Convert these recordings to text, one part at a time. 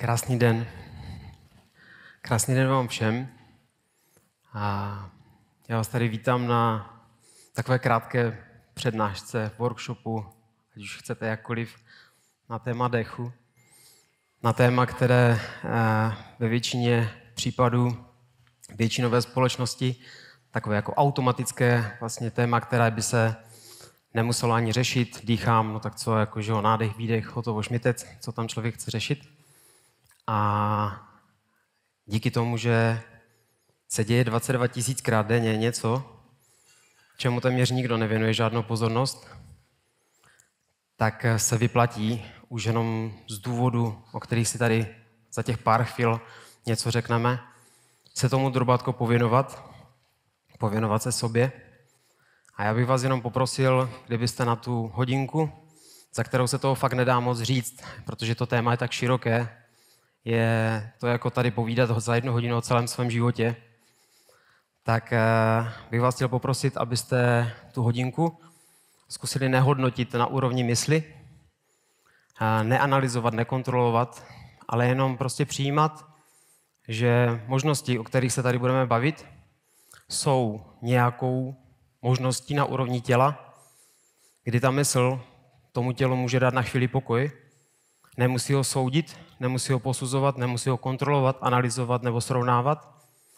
Krásný den. Krásný den vám všem. A já vás tady vítám na takové krátké přednášce, workshopu, ať už chcete jakkoliv, na téma dechu. Na téma, které eh, ve většině případů většinové společnosti, takové jako automatické vlastně téma, které by se nemuselo ani řešit, dýchám, no tak co, jakože ho, nádech, výdech, hotovo, šmitec, co tam člověk chce řešit. A díky tomu, že se děje 22 tisíckrát denně něco, čemu téměř nikdo nevěnuje žádnou pozornost, tak se vyplatí už jenom z důvodu, o kterých si tady za těch pár chvil něco řekneme, se tomu drobátko pověnovat, pověnovat se sobě. A já bych vás jenom poprosil, kdybyste na tu hodinku, za kterou se toho fakt nedá moc říct, protože to téma je tak široké, je to jako tady povídat za jednu hodinu o celém svém životě, tak eh, bych vás chtěl poprosit, abyste tu hodinku zkusili nehodnotit na úrovni mysli, eh, neanalyzovat, nekontrolovat, ale jenom prostě přijímat, že možnosti, o kterých se tady budeme bavit, jsou nějakou možností na úrovni těla, kdy ta mysl tomu tělu může dát na chvíli pokoj, nemusí ho soudit, nemusí ho posuzovat, nemusí ho kontrolovat, analyzovat nebo srovnávat.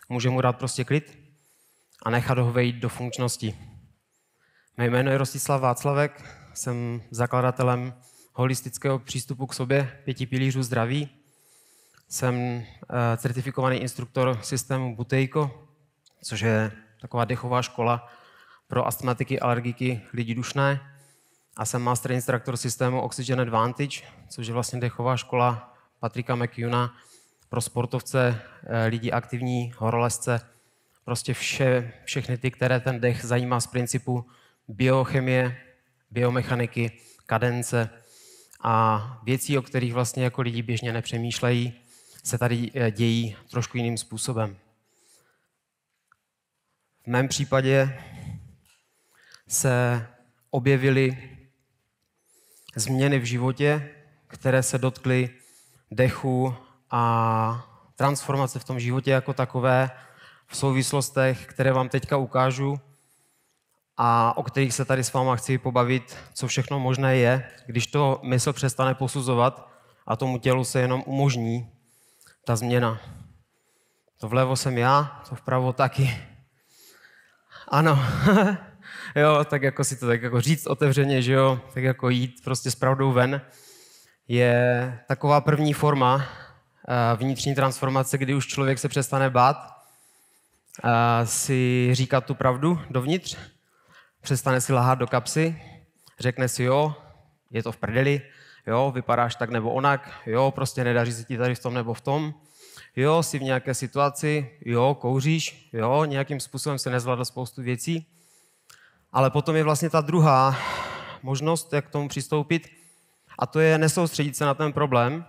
Může mu dát prostě klid a nechat ho vejít do funkčnosti. Mé jméno je Rostislav Václavek, jsem zakladatelem holistického přístupu k sobě, pěti pilířů zdraví. Jsem eh, certifikovaný instruktor systému Butejko, což je taková dechová škola pro astmatiky, alergiky, lidi dušné. A jsem master instruktor systému Oxygen Advantage, což je vlastně dechová škola Patrika McEwna, pro sportovce, eh, lidi aktivní, horolezce, prostě vše, všechny ty, které ten dech zajímá z principu biochemie, biomechaniky, kadence a věcí, o kterých vlastně jako lidi běžně nepřemýšlejí, se tady eh, dějí trošku jiným způsobem. V mém případě se objevily změny v životě, které se dotkly dechu a transformace v tom životě jako takové v souvislostech, které vám teďka ukážu a o kterých se tady s váma chci pobavit, co všechno možné je, když to mysl přestane posuzovat a tomu tělu se jenom umožní ta změna. To vlevo jsem já, to vpravo taky. Ano, jo, tak jako si to tak jako říct otevřeně, že jo, tak jako jít prostě s pravdou ven je taková první forma eh, vnitřní transformace, kdy už člověk se přestane bát eh, si říkat tu pravdu dovnitř, přestane si lahat do kapsy, řekne si jo, je to v prdeli, jo, vypadáš tak nebo onak, jo, prostě nedaří se ti tady v tom nebo v tom, jo, jsi v nějaké situaci, jo, kouříš, jo, nějakým způsobem se nezvládl spoustu věcí, ale potom je vlastně ta druhá možnost, jak k tomu přistoupit, a to je nesoustředit se na ten problém,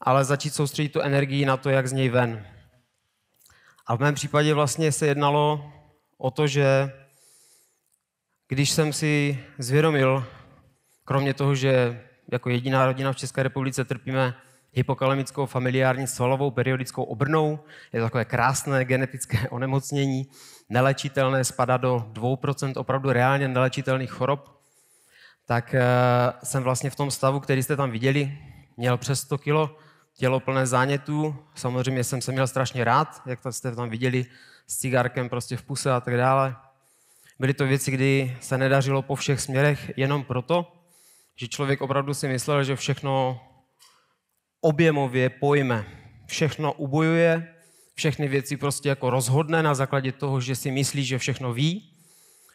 ale začít soustředit tu energii na to, jak z něj ven. A v mém případě vlastně se jednalo o to, že když jsem si zvědomil, kromě toho, že jako jediná rodina v České republice trpíme hypokalemickou familiární svalovou periodickou obrnou. Je to takové krásné genetické onemocnění, nelečitelné, spadá do 2% opravdu reálně nelečitelných chorob tak eh, jsem vlastně v tom stavu, který jste tam viděli, měl přes 100 kilo, tělo plné zánětů, samozřejmě jsem se měl strašně rád, jak to jste tam viděli, s cigárkem prostě v puse a tak dále. Byly to věci, kdy se nedařilo po všech směrech jenom proto, že člověk opravdu si myslel, že všechno objemově pojme, všechno ubojuje, všechny věci prostě jako rozhodne na základě toho, že si myslí, že všechno ví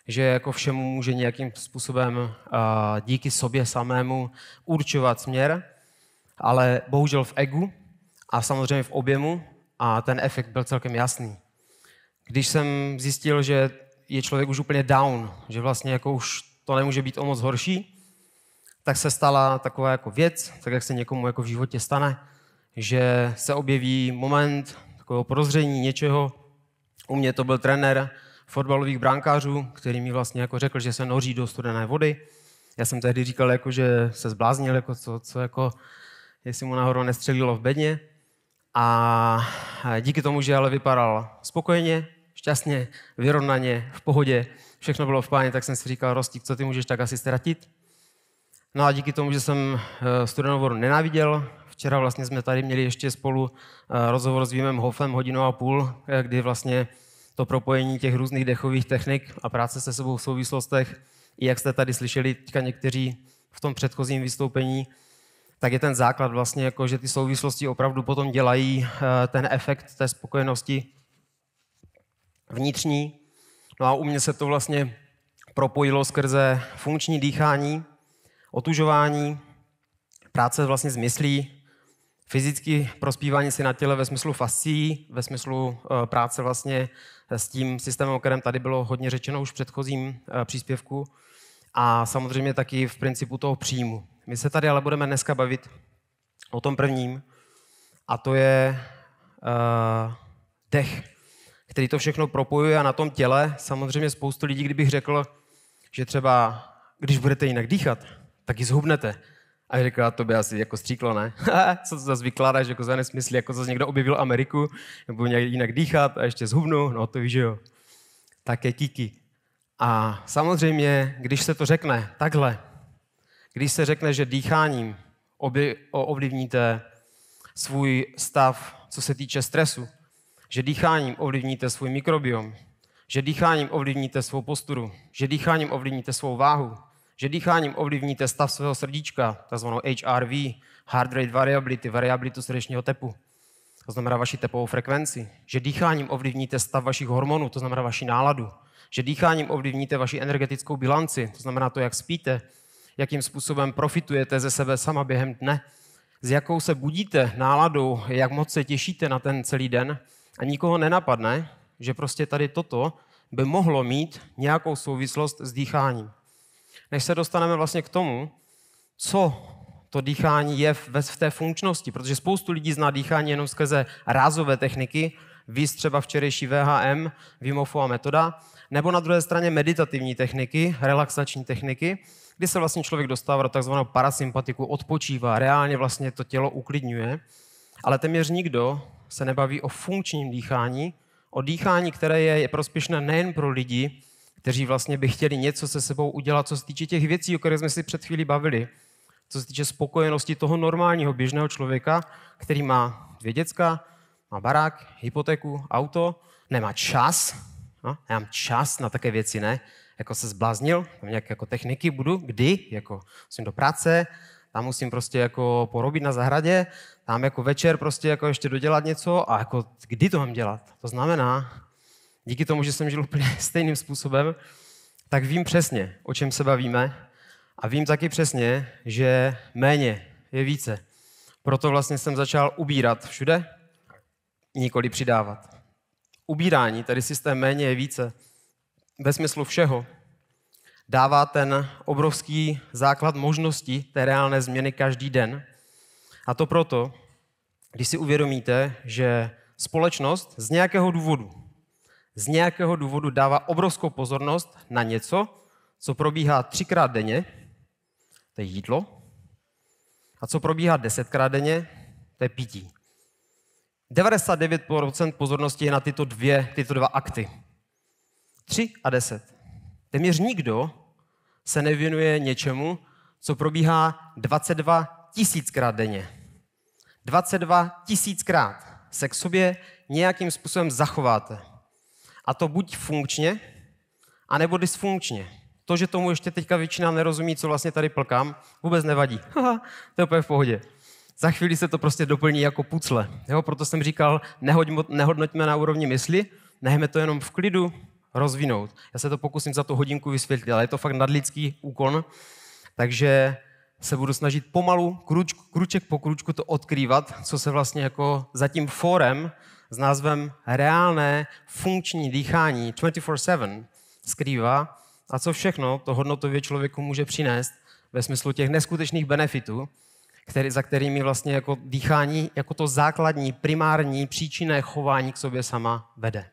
že jako všemu může nějakým způsobem díky sobě samému určovat směr, ale bohužel v egu a samozřejmě v objemu a ten efekt byl celkem jasný. Když jsem zjistil, že je člověk už úplně down, že vlastně jako už to nemůže být o moc horší, tak se stala taková jako věc, tak jak se někomu jako v životě stane, že se objeví moment takového prozření něčeho. U mě to byl trenér, fotbalových brankářů, který mi vlastně jako řekl, že se noří do studené vody. Já jsem tehdy říkal, jako, že se zbláznil, jako co, co jako, jestli mu nahoru nestřelilo v bedně. A díky tomu, že ale vypadal spokojeně, šťastně, vyrovnaně, v pohodě, všechno bylo v páně, tak jsem si říkal, Rostík, co ty můžeš tak asi ztratit? No a díky tomu, že jsem eh, studenou vodu nenáviděl, včera vlastně jsme tady měli ještě spolu eh, rozhovor s Vímem Hofem hodinu a půl, eh, kdy vlastně to propojení těch různých dechových technik a práce se sebou v souvislostech, i jak jste tady slyšeli teďka někteří v tom předchozím vystoupení, tak je ten základ vlastně, jako, že ty souvislosti opravdu potom dělají eh, ten efekt té spokojenosti vnitřní. No a u mě se to vlastně propojilo skrze funkční dýchání, otužování, práce vlastně s myslí, fyzické prospívání si na těle ve smyslu fascí, ve smyslu eh, práce vlastně s tím systémem, o kterém tady bylo hodně řečeno už v předchozím eh, příspěvku a samozřejmě taky v principu toho příjmu. My se tady ale budeme dneska bavit o tom prvním a to je uh, dech, který to všechno propojuje a na tom těle samozřejmě spoustu lidí, kdybych řekl, že třeba když budete jinak dýchat, tak ji zhubnete a řekla, to by asi jako stříklo, ne? co to zase vykládáš jako za nesmysl, jako zase někdo objevil Ameriku, nebo nějak jinak dýchat a ještě zhubnu, no to víš, že jo. Tak je kiki. A samozřejmě, když se to řekne takhle, když se řekne, že dýcháním ovlivníte svůj stav, co se týče stresu, že dýcháním ovlivníte svůj mikrobiom, že dýcháním ovlivníte svou posturu, že dýcháním ovlivníte svou váhu, že dýcháním ovlivníte stav svého srdíčka, takzvanou HRV, heart rate variability, variabilitu srdečního tepu, to znamená vaši tepovou frekvenci, že dýcháním ovlivníte stav vašich hormonů, to znamená vaši náladu, že dýcháním ovlivníte vaši energetickou bilanci, to znamená to, jak spíte, jakým způsobem profitujete ze sebe sama během dne, s jakou se budíte náladou, jak moc se těšíte na ten celý den a nikoho nenapadne, že prostě tady toto by mohlo mít nějakou souvislost s dýcháním než se dostaneme vlastně k tomu, co to dýchání je v té funkčnosti, protože spoustu lidí zná dýchání jenom skrze rázové techniky, víc třeba včerejší VHM, Vimofova metoda, nebo na druhé straně meditativní techniky, relaxační techniky, kdy se vlastně člověk dostává do takzvaného parasympatiku, odpočívá, reálně vlastně to tělo uklidňuje, ale téměř nikdo se nebaví o funkčním dýchání, o dýchání, které je, je prospěšné nejen pro lidi, kteří vlastně by chtěli něco se sebou udělat, co se týče těch věcí, o kterých jsme si před chvílí bavili, co se týče spokojenosti toho normálního běžného člověka, který má dvě děcka, má barák, hypotéku, auto, nemá čas, no, já mám čas na také věci, ne? Jako se zbláznil, tam nějaké jako techniky budu, kdy, jako musím do práce, tam musím prostě jako porobit na zahradě, tam jako večer prostě jako ještě dodělat něco a jako kdy to mám dělat? To znamená, díky tomu, že jsem žil úplně stejným způsobem, tak vím přesně, o čem se bavíme a vím taky přesně, že méně je více. Proto vlastně jsem začal ubírat všude, nikoli přidávat. Ubírání, tedy systém méně je více, ve smyslu všeho, dává ten obrovský základ možností té reálné změny každý den. A to proto, když si uvědomíte, že společnost z nějakého důvodu, z nějakého důvodu dává obrovskou pozornost na něco, co probíhá třikrát denně, to je jídlo, a co probíhá desetkrát denně, to je pití. 99% pozornosti je na tyto, dvě, tyto dva akty. 3 a 10. Téměř nikdo se nevěnuje něčemu, co probíhá 22 tisíckrát denně. 22 tisíckrát se k sobě nějakým způsobem zachováte. A to buď funkčně, anebo dysfunkčně. To, že tomu ještě teďka většina nerozumí, co vlastně tady plkám, vůbec nevadí. to je úplně v pohodě. Za chvíli se to prostě doplní jako pucle. Jo, proto jsem říkal, nehodnoťme na úrovni mysli, nechme to jenom v klidu rozvinout. Já se to pokusím za tu hodinku vysvětlit, ale je to fakt nadlidský úkon, takže se budu snažit pomalu, kruč, kruček po kručku to odkrývat, co se vlastně jako za tím fórem s názvem Reálné funkční dýchání 24-7 skrývá a co všechno to hodnotově člověku může přinést ve smyslu těch neskutečných benefitů, který, za kterými vlastně jako dýchání, jako to základní, primární, příčinné chování k sobě sama vede.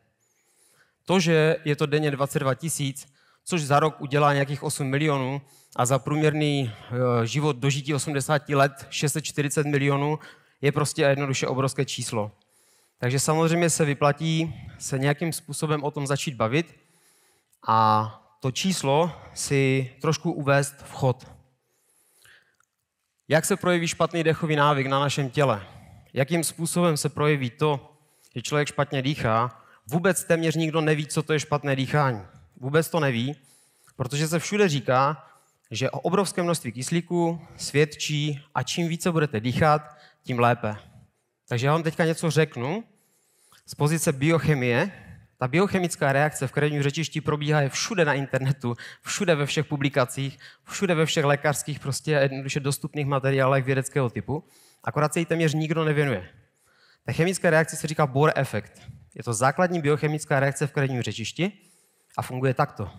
To, že je to denně 22 tisíc, což za rok udělá nějakých 8 milionů a za průměrný e, život dožití 80 let 640 milionů, je prostě jednoduše obrovské číslo. Takže samozřejmě se vyplatí se nějakým způsobem o tom začít bavit a to číslo si trošku uvést v chod. Jak se projeví špatný dechový návyk na našem těle? Jakým způsobem se projeví to, že člověk špatně dýchá? Vůbec téměř nikdo neví, co to je špatné dýchání. Vůbec to neví, protože se všude říká, že o obrovské množství kyslíku svědčí a čím více budete dýchat, tím lépe. Takže já vám teďka něco řeknu z pozice biochemie. Ta biochemická reakce v krevním řečišti probíhá je všude na internetu, všude ve všech publikacích, všude ve všech lékařských prostě a jednoduše dostupných materiálech vědeckého typu, akorát se jí téměř nikdo nevěnuje. Ta chemická reakce se říká Bohr efekt. Je to základní biochemická reakce v krevním řečišti a funguje takto.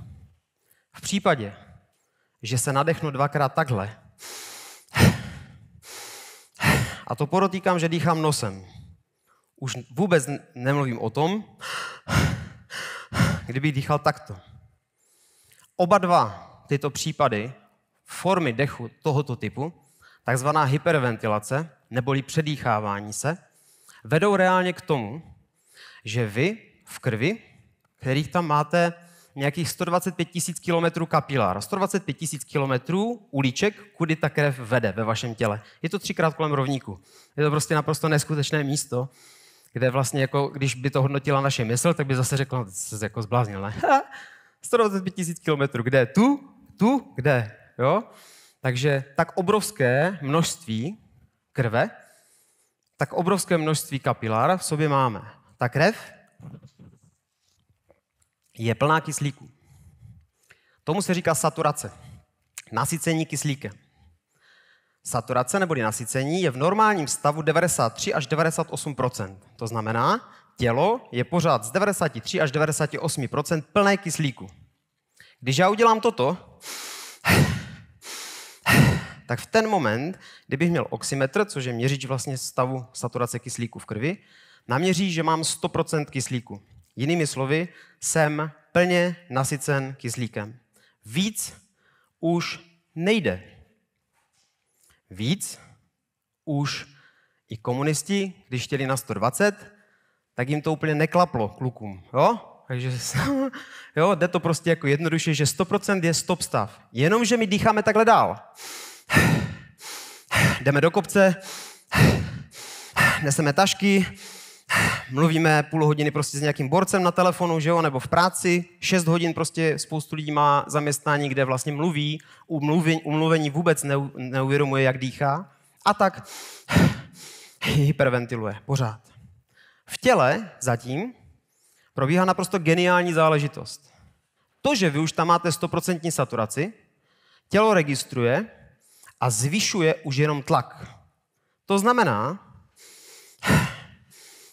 V případě, že se nadechnu dvakrát takhle, a to podotýkám, že dýchám nosem. Už vůbec nemluvím o tom, kdybych dýchal takto. Oba dva tyto případy formy dechu tohoto typu, takzvaná hyperventilace, neboli předýchávání se, vedou reálně k tomu, že vy v krvi, kterých tam máte nějakých 125 tisíc kilometrů kapilár, 125 tisíc kilometrů uliček, kudy ta krev vede ve vašem těle. Je to třikrát kolem rovníku. Je to prostě naprosto neskutečné místo, kde vlastně jako, když by to hodnotila naše mysl, tak by zase řekla, že se jako zbláznil, ne? 125 tisíc kilometrů, kde? Tu? Tu? Kde? Jo? Takže tak obrovské množství krve, tak obrovské množství kapilár v sobě máme. Ta krev je plná kyslíku. Tomu se říká saturace. Nasycení kyslíkem. Saturace neboli nasycení je v normálním stavu 93 až 98 To znamená, tělo je pořád z 93 až 98 plné kyslíku. Když já udělám toto, tak v ten moment, kdybych měl oximetr, což je měřič vlastně stavu saturace kyslíku v krvi, naměří, že mám 100 kyslíku. Jinými slovy, jsem plně nasycen kyslíkem. Víc už nejde. Víc už i komunisti, když chtěli na 120, tak jim to úplně neklaplo klukům. Jo? Takže jo, jde to prostě jako jednoduše, že 100% je stop stav. Jenomže my dýcháme takhle dál. Jdeme do kopce, neseme tašky, mluvíme půl hodiny prostě s nějakým borcem na telefonu, že jo, nebo v práci, šest hodin prostě spoustu lidí má zaměstnání, kde vlastně mluví, umluvení, umluvení vůbec neuvědomuje, jak dýchá a tak hyperventiluje pořád. V těle zatím probíhá naprosto geniální záležitost. To, že vy už tam máte 100% saturaci, tělo registruje a zvyšuje už jenom tlak. To znamená,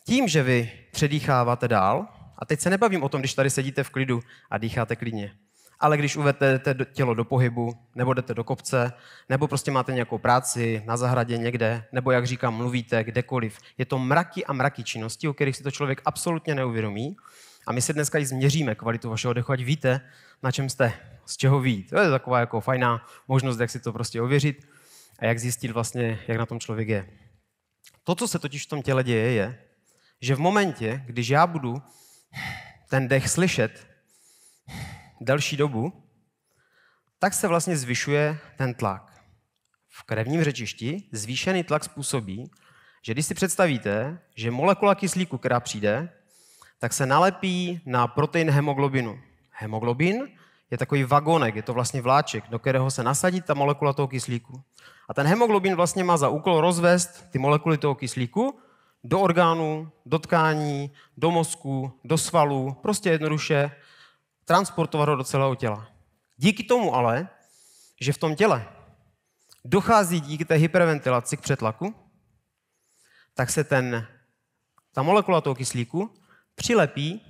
tím, že vy předýcháváte dál, a teď se nebavím o tom, když tady sedíte v klidu a dýcháte klidně, ale když uvedete tělo do pohybu, nebo jdete do kopce, nebo prostě máte nějakou práci na zahradě někde, nebo jak říkám, mluvíte kdekoliv. Je to mraky a mraky činností, o kterých si to člověk absolutně neuvědomí. A my si dneska i změříme kvalitu vašeho dechu, ať víte, na čem jste, z čeho ví. To je taková jako fajná možnost, jak si to prostě ověřit a jak zjistit vlastně, jak na tom člověk je. To, co se totiž v tom těle děje, je, že v momentě, když já budu ten dech slyšet delší dobu, tak se vlastně zvyšuje ten tlak. V krevním řečišti zvýšený tlak způsobí, že když si představíte, že molekula kyslíku, která přijde, tak se nalepí na protein hemoglobinu. Hemoglobin je takový vagonek, je to vlastně vláček, do kterého se nasadí ta molekula toho kyslíku. A ten hemoglobin vlastně má za úkol rozvést ty molekuly toho kyslíku do orgánů, do tkání, do mozku, do svalů, prostě jednoduše transportovat ho do celého těla. Díky tomu ale, že v tom těle dochází díky té hyperventilaci k přetlaku, tak se ten, ta molekula toho kyslíku přilepí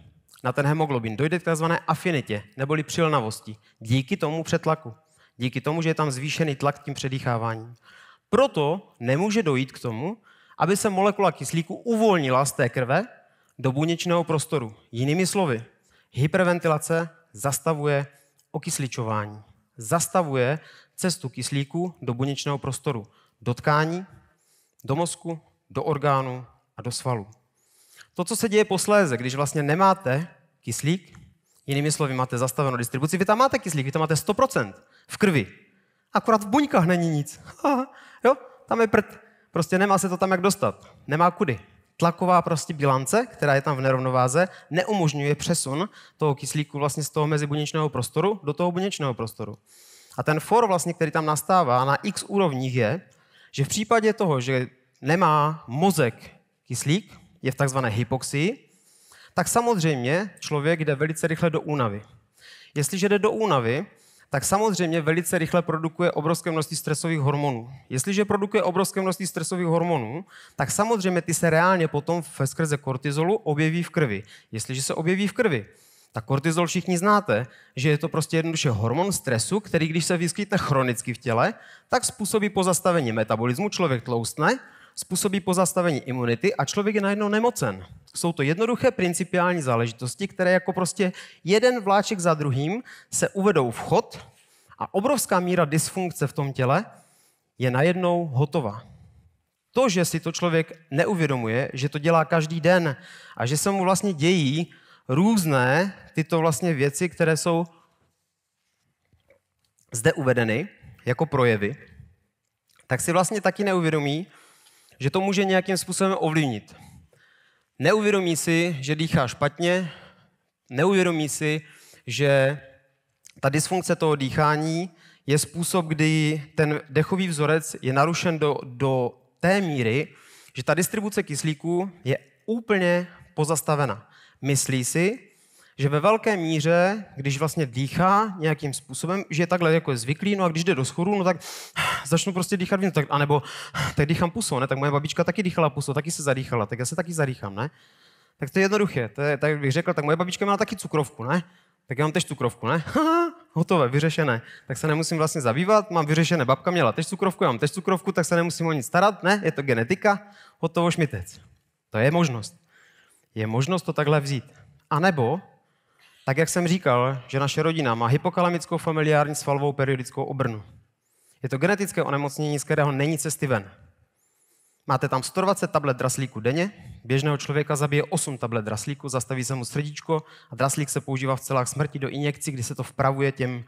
na ten hemoglobin. Dojde k tzv. afinitě, neboli přilnavosti, díky tomu přetlaku. Díky tomu, že je tam zvýšený tlak tím předýcháváním. Proto nemůže dojít k tomu, aby se molekula kyslíku uvolnila z té krve do buněčného prostoru. Jinými slovy, hyperventilace zastavuje okysličování. Zastavuje cestu kyslíku do buněčného prostoru, do tkání, do mozku, do orgánů a do svalů. To, co se děje posléze, když vlastně nemáte kyslík, jinými slovy máte zastavenou distribuci, vy tam máte kyslík, vy tam máte 100% v krvi, akorát v buňkách není nic. jo, tam je prd. Prostě nemá se to tam jak dostat. Nemá kudy. Tlaková prostě bilance, která je tam v nerovnováze, neumožňuje přesun toho kyslíku vlastně z toho mezibuněčného prostoru do toho buněčného prostoru. A ten for, vlastně, který tam nastává na x úrovních, je, že v případě toho, že nemá mozek kyslík, je v takzvané hypoxii, tak samozřejmě člověk jde velice rychle do únavy. Jestliže jde do únavy, tak samozřejmě velice rychle produkuje obrovské množství stresových hormonů. Jestliže produkuje obrovské množství stresových hormonů, tak samozřejmě ty se reálně potom ve skrze kortizolu objeví v krvi. Jestliže se objeví v krvi, tak kortizol všichni znáte, že je to prostě jednoduše hormon stresu, který když se vyskytne chronicky v těle, tak způsobí pozastavení metabolismu, člověk tloustne způsobí pozastavení imunity a člověk je najednou nemocen. Jsou to jednoduché principiální záležitosti, které jako prostě jeden vláček za druhým se uvedou v chod a obrovská míra dysfunkce v tom těle je najednou hotová. To, že si to člověk neuvědomuje, že to dělá každý den a že se mu vlastně dějí různé tyto vlastně věci, které jsou zde uvedeny jako projevy, tak si vlastně taky neuvědomí, že to může nějakým způsobem ovlivnit. Neuvědomí si, že dýchá špatně, neuvědomí si, že ta dysfunkce toho dýchání je způsob, kdy ten dechový vzorec je narušen do, do té míry, že ta distribuce kyslíku je úplně pozastavena. Myslí si, že ve velké míře, když vlastně dýchá nějakým způsobem, že je takhle jako je zvyklý, no a když jde do schodu, no tak začnu prostě dýchat víc, tak, anebo tak dýchám pusou, ne? Tak moje babička taky dýchala pusou, taky se zadýchala, tak já se taky zadýchám, ne? Tak to je jednoduché, to je, tak bych řekl, tak moje babička měla taky cukrovku, ne? Tak já mám tež cukrovku, ne? hotové, vyřešené. Tak se nemusím vlastně zabývat, mám vyřešené. Babka měla tež cukrovku, já mám tež cukrovku, tak se nemusím o nic starat, ne? Je to genetika, hotovo šmitec. To je možnost. Je možnost to takhle vzít. A nebo tak jak jsem říkal, že naše rodina má hypokalamickou familiární svalovou periodickou obrnu. Je to genetické onemocnění, z kterého není cesty ven. Máte tam 120 tablet draslíku denně, běžného člověka zabije 8 tablet draslíku, zastaví se mu srdíčko a draslík se používá v celách smrti do injekcí, kdy se to vpravuje těm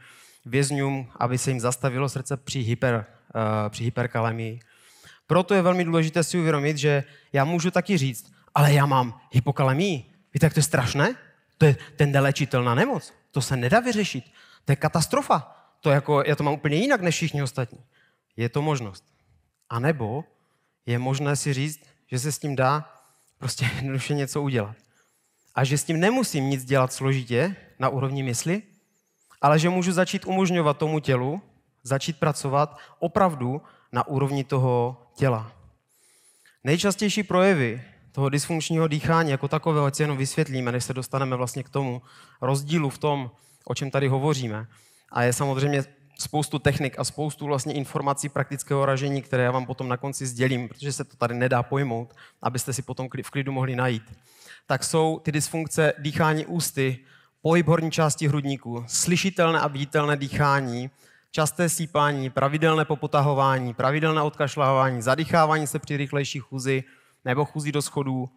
vězňům, aby se jim zastavilo srdce při, hyper, uh, při hyperkalemii. Proto je velmi důležité si uvědomit, že já můžu taky říct, ale já mám hypokalemii. Víte, jak to je strašné? To je ten nelečitelná nemoc. To se nedá vyřešit. To je katastrofa. To jako, já to mám úplně jinak než všichni ostatní. Je to možnost. A nebo je možné si říct, že se s tím dá prostě jednoduše něco udělat. A že s tím nemusím nic dělat složitě na úrovni mysli, ale že můžu začít umožňovat tomu tělu začít pracovat opravdu na úrovni toho těla. Nejčastější projevy toho dysfunkčního dýchání jako takového, ať si jenom vysvětlíme, než se dostaneme vlastně k tomu rozdílu v tom, o čem tady hovoříme. A je samozřejmě spoustu technik a spoustu vlastně informací praktického ražení, které já vám potom na konci sdělím, protože se to tady nedá pojmout, abyste si potom v klidu mohli najít. Tak jsou ty dysfunkce dýchání ústy, pohyb horní části hrudníku, slyšitelné a viditelné dýchání, časté sípání, pravidelné popotahování, pravidelné odkašlávání, zadýchávání se při rychlejší chůzi, nebo chůzí do schodů,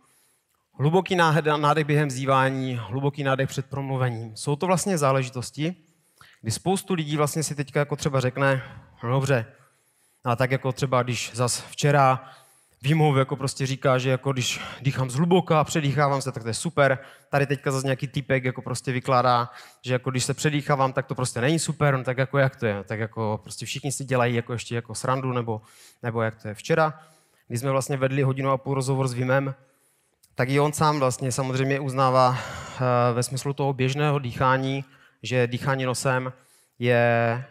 hluboký nádech během zývání, hluboký nádech před promluvením. Jsou to vlastně záležitosti, kdy spoustu lidí vlastně si teďka jako třeba řekne, no dobře, a tak jako třeba když zas včera výmluv jako prostě říká, že jako když dýchám zhluboka, předýchávám se, tak to je super. Tady teďka zase nějaký typek jako prostě vykládá, že jako když se předýchávám, tak to prostě není super, no tak jako jak to je, tak jako prostě všichni si dělají jako ještě jako srandu, nebo, nebo jak to je včera když jsme vlastně vedli hodinu a půl rozhovor s Vimem, tak i on sám vlastně samozřejmě uznává eh, ve smyslu toho běžného dýchání, že dýchání nosem je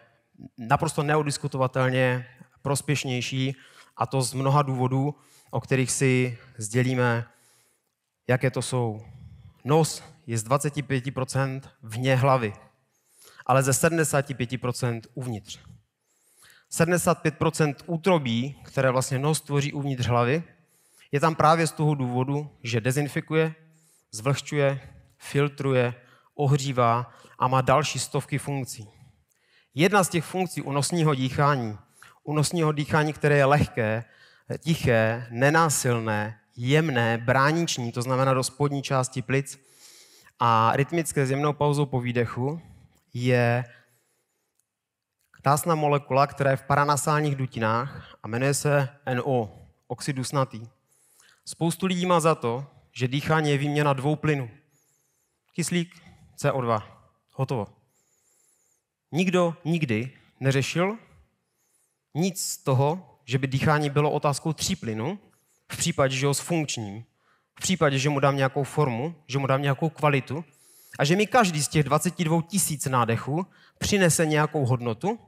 naprosto neodiskutovatelně prospěšnější a to z mnoha důvodů, o kterých si sdělíme, jaké to jsou. Nos je z 25% vně hlavy, ale ze 75% uvnitř. 75 útrobí, které vlastně nos tvoří uvnitř hlavy, je tam právě z toho důvodu, že dezinfikuje, zvlhčuje, filtruje, ohřívá a má další stovky funkcí. Jedna z těch funkcí u nosního dýchání, u nosního dýchání, které je lehké, tiché, nenásilné, jemné, brániční, to znamená do spodní části plic, a rytmické s jemnou pauzou po výdechu, je krásná molekula, která je v paranasálních dutinách a jmenuje se NO, oxid dusnatý. Spoustu lidí má za to, že dýchání je výměna dvou plynů. Kyslík, CO2. Hotovo. Nikdo nikdy neřešil nic z toho, že by dýchání bylo otázkou tří plynu, v případě, že ho zfunkčním, v případě, že mu dám nějakou formu, že mu dám nějakou kvalitu a že mi každý z těch 22 tisíc nádechů přinese nějakou hodnotu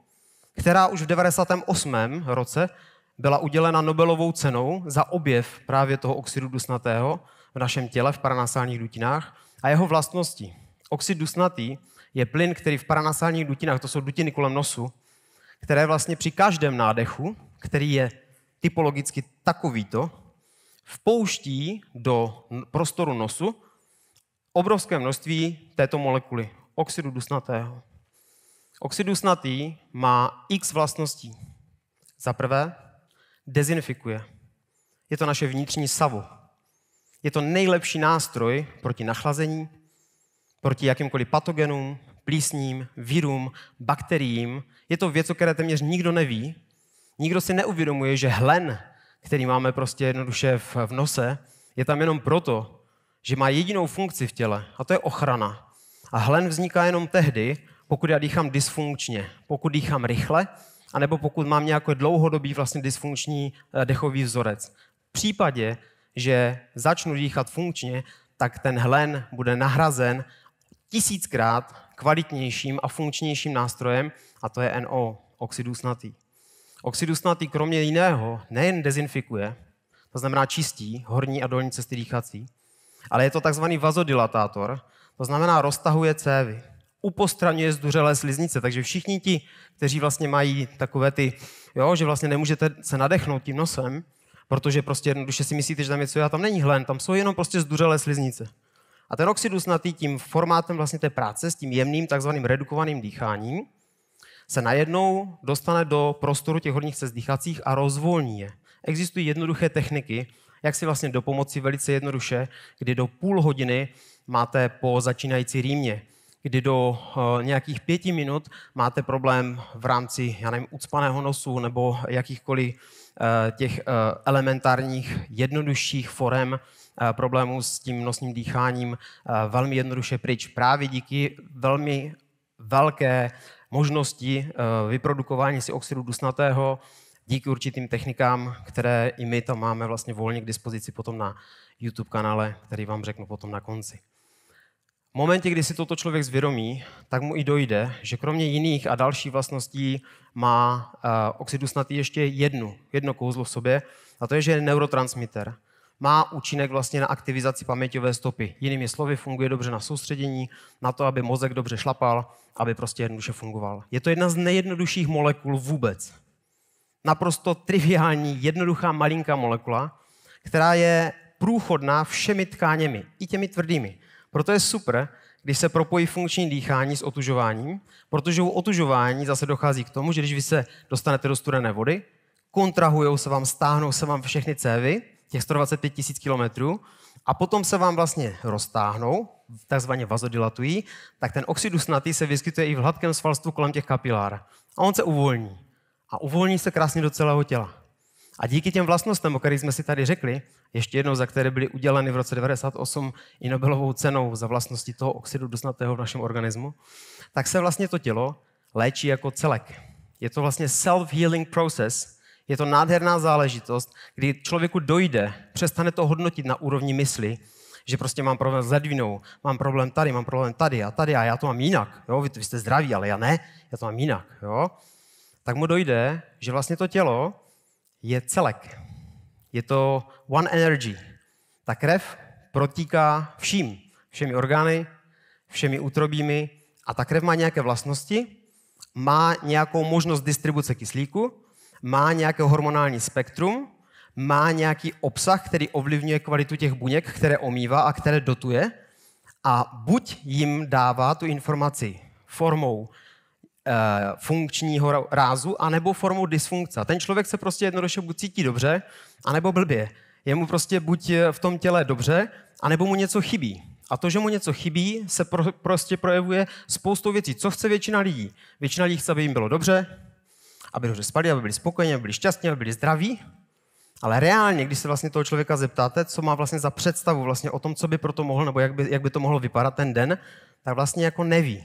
která už v 98. roce byla udělena Nobelovou cenou za objev právě toho oxidu dusnatého v našem těle, v paranasálních dutinách a jeho vlastnosti. Oxid dusnatý je plyn, který v paranasálních dutinách, to jsou dutiny kolem nosu, které vlastně při každém nádechu, který je typologicky takovýto, vpouští do prostoru nosu obrovské množství této molekuly, oxidu dusnatého. Oxid dusnatý má x vlastností. Za prvé, dezinfikuje. Je to naše vnitřní savo. Je to nejlepší nástroj proti nachlazení, proti jakýmkoliv patogenům, plísním, virům, bakteriím. Je to věc, o které téměř nikdo neví. Nikdo si neuvědomuje, že hlen, který máme prostě jednoduše v nose, je tam jenom proto, že má jedinou funkci v těle, a to je ochrana. A hlen vzniká jenom tehdy, pokud já dýchám dysfunkčně, pokud dýchám rychle, anebo pokud mám nějaký dlouhodobý vlastně dysfunkční eh, dechový vzorec. V případě, že začnu dýchat funkčně, tak ten hlen bude nahrazen tisíckrát kvalitnějším a funkčnějším nástrojem, a to je NO, oxidusnatý. Oxidusnatý kromě jiného nejen dezinfikuje, to znamená čistí horní a dolní cesty dýchací, ale je to takzvaný vazodilatátor, to znamená roztahuje cévy upostraňuje zduřelé sliznice. Takže všichni ti, kteří vlastně mají takové ty, jo, že vlastně nemůžete se nadechnout tím nosem, protože prostě jednoduše si myslíte, že tam je co já tam není hlen, tam jsou jenom prostě zduřelé sliznice. A ten oxid na tím formátem vlastně té práce, s tím jemným takzvaným redukovaným dýcháním, se najednou dostane do prostoru těch horních cest dýchacích a rozvolní je. Existují jednoduché techniky, jak si vlastně do pomoci velice jednoduše, kdy do půl hodiny máte po začínající rýmě kdy do eh, nějakých pěti minut máte problém v rámci, já nevím, ucpaného nosu nebo jakýchkoliv eh, těch eh, elementárních, jednodušších forem problémů s tím nosním dýcháním velmi jednoduše pryč. Právě díky velmi velké možnosti vyprodukování si oxidu dusnatého díky určitým technikám, které i my tam máme vlastně volně k dispozici potom na YouTube kanále, který vám řeknu potom na konci. V momentě, kdy si toto člověk zvědomí, tak mu i dojde, že kromě jiných a dalších vlastností má uh, eh, oxidusnatý ještě jednu, jedno kouzlo v sobě, a to je, že je neurotransmiter. Má účinek vlastně na aktivizaci paměťové stopy. Jinými slovy, funguje dobře na soustředění, na to, aby mozek dobře šlapal, aby prostě jednoduše fungoval. Je to jedna z nejjednodušších molekul vůbec. Naprosto triviální, jednoduchá, malinká molekula, která je průchodná všemi tkáněmi, i těmi tvrdými. Proto je super, když se propojí funkční dýchání s otužováním, protože u otužování zase dochází k tomu, že když vy se dostanete do studené vody, kontrahují se vám, stáhnou se vám všechny cévy, těch 125 tisíc kilometrů, a potom se vám vlastně roztáhnou, takzvaně vazodilatují, tak ten oxid usnatý se vyskytuje i v hladkém svalstvu kolem těch kapilár. A on se uvolní. A uvolní se krásně do celého těla. A díky těm vlastnostem, o kterých jsme si tady řekli, ještě jednou, za které byly uděleny v roce 98 i Nobelovou cenou za vlastnosti toho oxidu dusnatého v našem organismu, tak se vlastně to tělo léčí jako celek. Je to vlastně self-healing process, je to nádherná záležitost, kdy člověku dojde, přestane to hodnotit na úrovni mysli, že prostě mám problém s ledvinou, mám problém tady, mám problém tady a tady a já to mám jinak. Jo? Vy, vy jste zdraví, ale já ne, já to mám jinak. Jo? Tak mu dojde, že vlastně to tělo je celek je to One Energy. Ta krev protíká vším, všemi orgány, všemi útrobími a ta krev má nějaké vlastnosti, má nějakou možnost distribuce kyslíku, má nějaké hormonální spektrum, má nějaký obsah, který ovlivňuje kvalitu těch buněk, které omývá a které dotuje a buď jim dává tu informaci formou Eh, funkčního rázu, anebo formou dysfunkce. Ten člověk se prostě jednoduše buď cítí dobře, anebo blbě. Je mu prostě buď eh, v tom těle dobře, anebo mu něco chybí. A to, že mu něco chybí, se pro, prostě projevuje spoustou věcí. Co chce většina lidí? Většina lidí chce, aby jim bylo dobře, aby dobře spali, aby byli spokojeni, aby byli šťastní, aby byli zdraví. Ale reálně, když se vlastně toho člověka zeptáte, co má vlastně za představu vlastně o tom, co by proto mohl, nebo jak by, jak by to mohlo vypadat ten den, tak vlastně jako neví.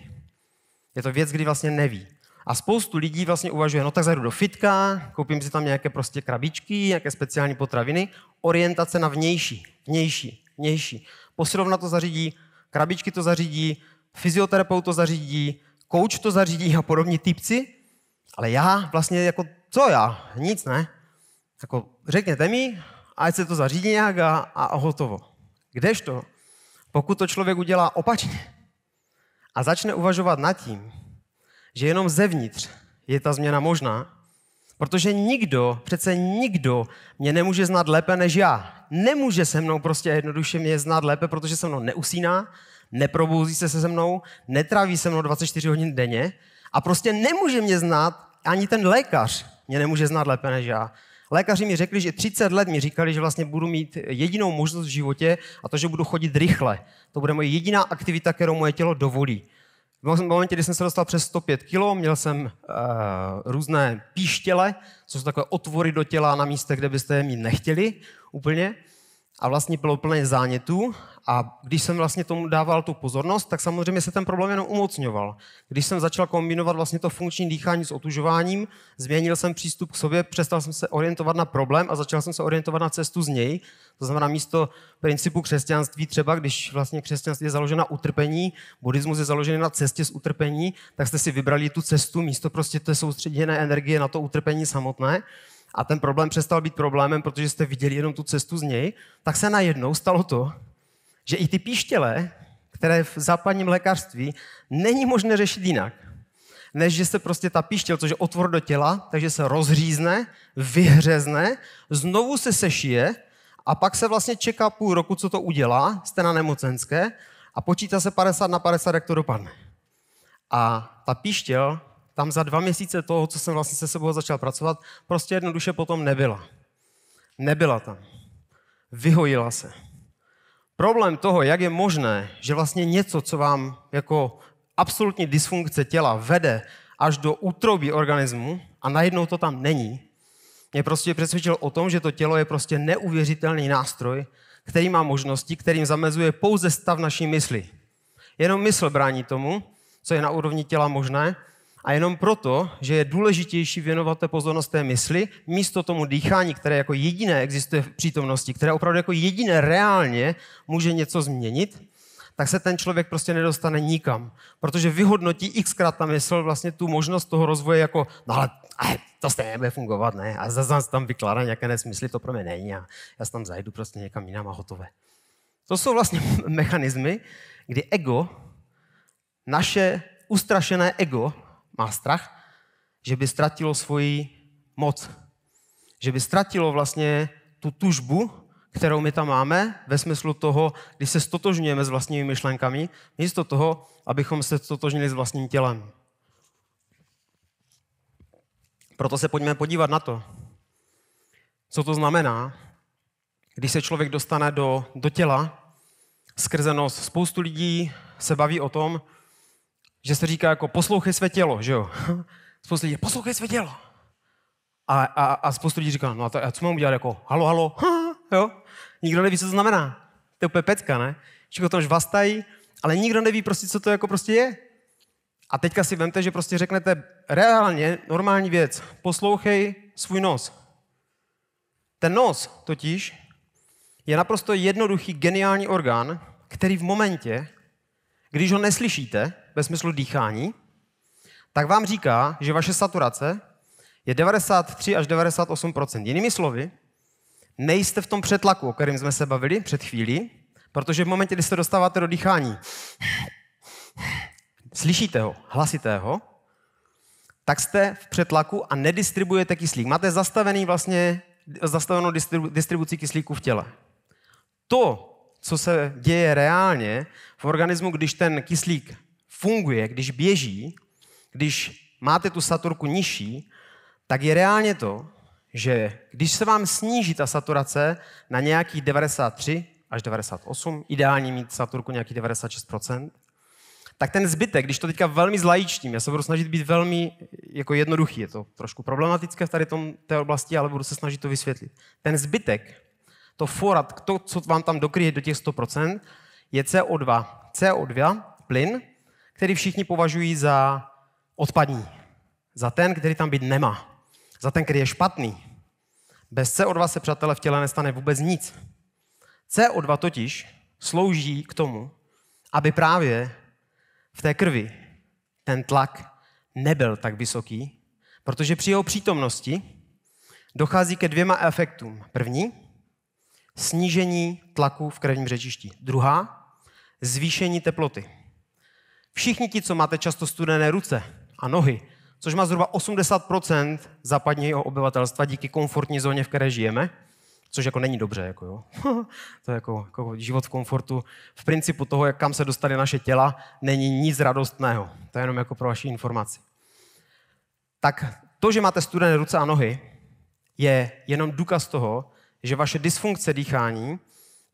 Je to věc, kdy vlastně neví. A spoustu lidí vlastně uvažuje, no tak zajdu do fitka, koupím si tam nějaké prostě krabičky, nějaké speciální potraviny, orientace na vnější, vnější, vnější. Posilovna to zařídí, krabičky to zařídí, fyzioterapeut to zařídí, coach to zařídí a podobní typci. Ale já vlastně jako, co já? Nic, ne? Jako řekněte mi, ať se to zařídí nějak a, a hotovo. Kdežto, pokud to člověk udělá opačně, a začne uvažovat nad tím, že jenom zevnitř je ta změna možná, protože nikdo, přece nikdo mě nemůže znát lépe než já. Nemůže se mnou prostě jednoduše mě znát lépe, protože se mnou neusíná, neprobouzí se se mnou, netraví se mnou 24 hodin denně a prostě nemůže mě znát, ani ten lékař mě nemůže znát lépe než já. Lékaři mi řekli, že 30 let mi říkali, že vlastně budu mít jedinou možnost v životě a to, že budu chodit rychle. To bude moje jediná aktivita, kterou moje tělo dovolí. V momentě, kdy jsem se dostal přes 105 kg, měl jsem uh, různé píštěle, co jsou takové otvory do těla na místech, kde byste je mít nechtěli úplně a vlastně bylo plné zánětů a když jsem vlastně tomu dával tu pozornost, tak samozřejmě se ten problém jenom umocňoval. Když jsem začal kombinovat vlastně to funkční dýchání s otužováním, změnil jsem přístup k sobě, přestal jsem se orientovat na problém a začal jsem se orientovat na cestu z něj. To znamená místo principu křesťanství třeba, když vlastně křesťanství je založeno na utrpení, buddhismus je založený na cestě z utrpení, tak jste si vybrali tu cestu místo prostě té soustředěné energie na to utrpení samotné a ten problém přestal být problémem, protože jste viděli jenom tu cestu z něj, tak se najednou stalo to, že i ty píštěle, které v západním lékařství není možné řešit jinak, než že se prostě ta píštěl, což je otvor do těla, takže se rozřízne, vyhřezne, znovu se sešije a pak se vlastně čeká půl roku, co to udělá, jste na nemocenské a počítá se 50 na 50, jak to dopadne. A ta píštěl tam za dva měsíce toho, co jsem vlastně se sebou začal pracovat, prostě jednoduše potom nebyla. Nebyla tam. Vyhojila se. Problém toho, jak je možné, že vlastně něco, co vám jako absolutní dysfunkce těla vede až do útrobí organismu a najednou to tam není, mě prostě přesvědčil o tom, že to tělo je prostě neuvěřitelný nástroj, který má možnosti, kterým zamezuje pouze stav naší mysli. Jenom mysl brání tomu, co je na úrovni těla možné, a jenom proto, že je důležitější věnovat té pozornost té mysli, místo tomu dýchání, které jako jediné existuje v přítomnosti, které opravdu jako jediné reálně může něco změnit, tak se ten člověk prostě nedostane nikam. Protože vyhodnotí xkrát na mysl vlastně tu možnost toho rozvoje jako, no ale to stejně nebude fungovat, ne? A zase tam vykládá nějaké nesmysly, to pro mě není. A já se tam zajdu prostě někam jinam a hotové. To jsou vlastně mechanismy, kdy ego, naše ustrašené ego, má strach, že by ztratilo svoji moc. Že by ztratilo vlastně tu tužbu, kterou my tam máme, ve smyslu toho, když se stotožňujeme s vlastními myšlenkami, místo toho, abychom se stotožnili s vlastním tělem. Proto se pojďme podívat na to, co to znamená, když se člověk dostane do, do těla skrze nos. Spoustu lidí se baví o tom, že se říká jako poslouchej své tělo, že jo? Spoustu lidí, poslouchej své tělo. A, a, a spoustu lidí říká, no a, to, a co mám udělat, jako halo, halo, ha, jo? Nikdo neví, co to znamená. To je úplně pecka, ne? Všichni o tom žvastají, ale nikdo neví prostě, co to jako prostě je. A teďka si vemte, že prostě řeknete reálně normální věc. Poslouchej svůj nos. Ten nos totiž je naprosto jednoduchý, geniální orgán, který v momentě, když ho neslyšíte, ve smyslu dýchání, tak vám říká, že vaše saturace je 93 až 98 Jinými slovy, nejste v tom přetlaku, o kterém jsme se bavili před chvílí, protože v momentě, kdy se dostáváte do dýchání, slyšíte ho, hlasíte ho, tak jste v přetlaku a nedistribujete kyslík. Máte zastavený vlastně, zastavenou distribu, distribuci kyslíku v těle. To, co se děje reálně v organismu, když ten kyslík funguje, když běží, když máte tu saturku nižší, tak je reálně to, že když se vám sníží ta saturace na nějaký 93 až 98, ideálně mít saturku nějaký 96%, tak ten zbytek, když to teďka velmi zlajíčtím, já se budu snažit být velmi jako jednoduchý, je to trošku problematické v tady tom, té oblasti, ale budu se snažit to vysvětlit. Ten zbytek, to forat, to, co vám tam dokryje do těch 100%, je CO2. CO2, plyn, který všichni považují za odpadní. Za ten, který tam být nemá. Za ten, který je špatný. Bez CO2 se, přátelé, v těle nestane vůbec nic. CO2 totiž slouží k tomu, aby právě v té krvi ten tlak nebyl tak vysoký, protože při jeho přítomnosti dochází ke dvěma efektům. První, snížení tlaku v krevním řečišti. Druhá, zvýšení teploty. Všichni ti, co máte často studené ruce a nohy, což má zhruba 80% západního obyvatelstva díky komfortní zóně, v které žijeme, což jako není dobře, jako jo. to je jako, jako život v komfortu. V principu toho, jak kam se dostaly naše těla, není nic radostného. To je jenom jako pro vaši informaci. Tak to, že máte studené ruce a nohy, je jenom důkaz toho, že vaše dysfunkce dýchání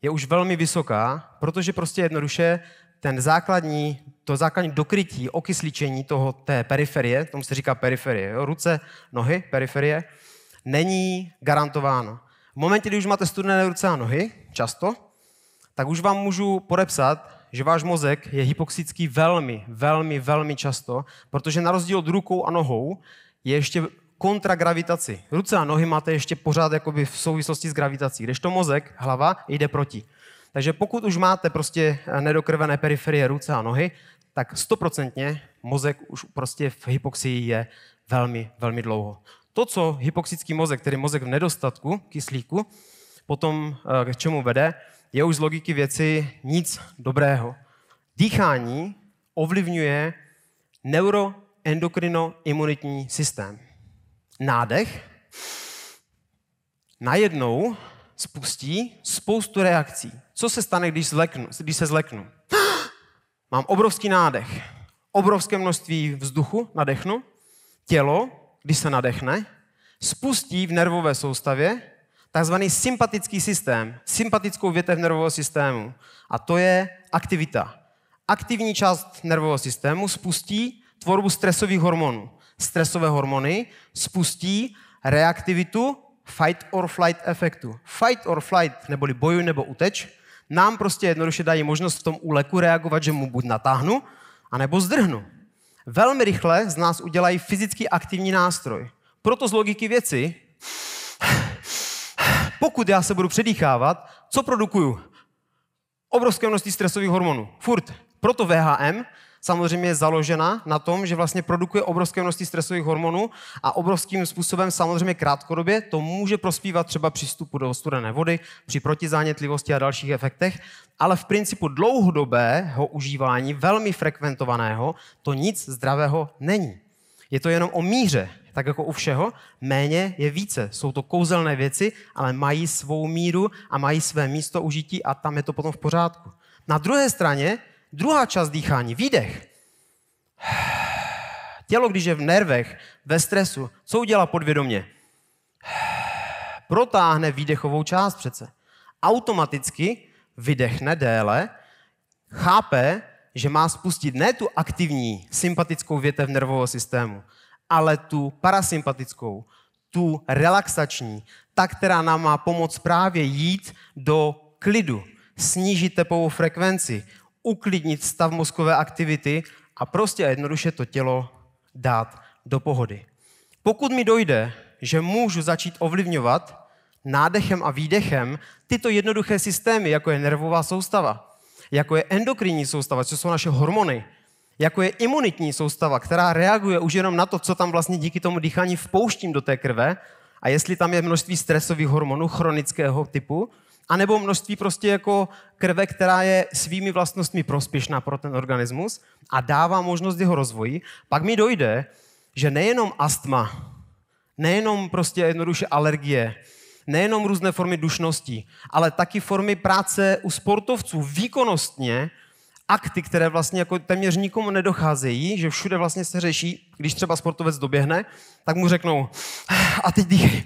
je už velmi vysoká, protože prostě jednoduše ten základní to základní dokrytí, okysličení toho, té periferie, tomu se říká periferie, jo? ruce, nohy, periferie, není garantováno. V momentě, kdy už máte studené ruce a nohy, často, tak už vám můžu podepsat, že váš mozek je hypoxický velmi, velmi, velmi často, protože na rozdíl od rukou a nohou je ještě kontra gravitaci. Ruce a nohy máte ještě pořád jakoby v souvislosti s gravitací, kdežto mozek, hlava, jde proti. Takže pokud už máte prostě nedokrvené periferie ruce a nohy, tak stoprocentně mozek už prostě v hypoxii je velmi, velmi dlouho. To, co hypoxický mozek, tedy mozek v nedostatku kyslíku, potom eh, k čemu vede, je už z logiky věci nic dobrého. Dýchání ovlivňuje neuroendokrinoimunitní systém. Nádech najednou spustí spoustu reakcí. Co se stane, když, zleknu, když se zleknu? Mám obrovský nádech, obrovské množství vzduchu, nadechnu, tělo, když se nadechne, spustí v nervové soustavě takzvaný sympatický systém, sympatickou větev nervového systému. A to je aktivita. Aktivní část nervového systému spustí tvorbu stresových hormonů. Stresové hormony spustí reaktivitu fight or flight efektu. Fight or flight, neboli bojuj nebo uteč, nám prostě jednoduše dají možnost v tom úleku reagovat, že mu buď natáhnu, anebo zdrhnu. Velmi rychle z nás udělají fyzicky aktivní nástroj. Proto z logiky věci, pokud já se budu předýchávat, co produkuju? Obrovské množství stresových hormonů. Furt. Proto VHM samozřejmě je založena na tom, že vlastně produkuje obrovské množství stresových hormonů a obrovským způsobem samozřejmě krátkodobě to může prospívat třeba při vstupu do studené vody, při protizánětlivosti a dalších efektech, ale v principu dlouhodobého užívání, velmi frekventovaného, to nic zdravého není. Je to jenom o míře, tak jako u všeho, méně je více. Jsou to kouzelné věci, ale mají svou míru a mají své místo užití a tam je to potom v pořádku. Na druhé straně Druhá část dýchání, výdech. Tělo, když je v nervech, ve stresu, co udělá podvědomě? Protáhne výdechovou část přece. Automaticky vydechne déle, chápe, že má spustit ne tu aktivní sympatickou větev nervového systému, ale tu parasympatickou, tu relaxační, ta, která nám má pomoct právě jít do klidu, snížit tepovou frekvenci, uklidnit stav mozkové aktivity a prostě a jednoduše to tělo dát do pohody. Pokud mi dojde, že můžu začít ovlivňovat nádechem a výdechem tyto jednoduché systémy, jako je nervová soustava, jako je endokrinní soustava, co jsou naše hormony, jako je imunitní soustava, která reaguje už jenom na to, co tam vlastně díky tomu dýchání vpouštím do té krve a jestli tam je množství stresových hormonů chronického typu, anebo množství prostě jako krve, která je svými vlastnostmi prospěšná pro ten organismus a dává možnost jeho rozvoji, pak mi dojde, že nejenom astma, nejenom prostě jednoduše alergie, nejenom různé formy dušnosti, ale taky formy práce u sportovců výkonnostně, akty, které vlastně jako téměř nikomu nedocházejí, že všude vlastně se řeší, když třeba sportovec doběhne, tak mu řeknou ah, a teď dýchej,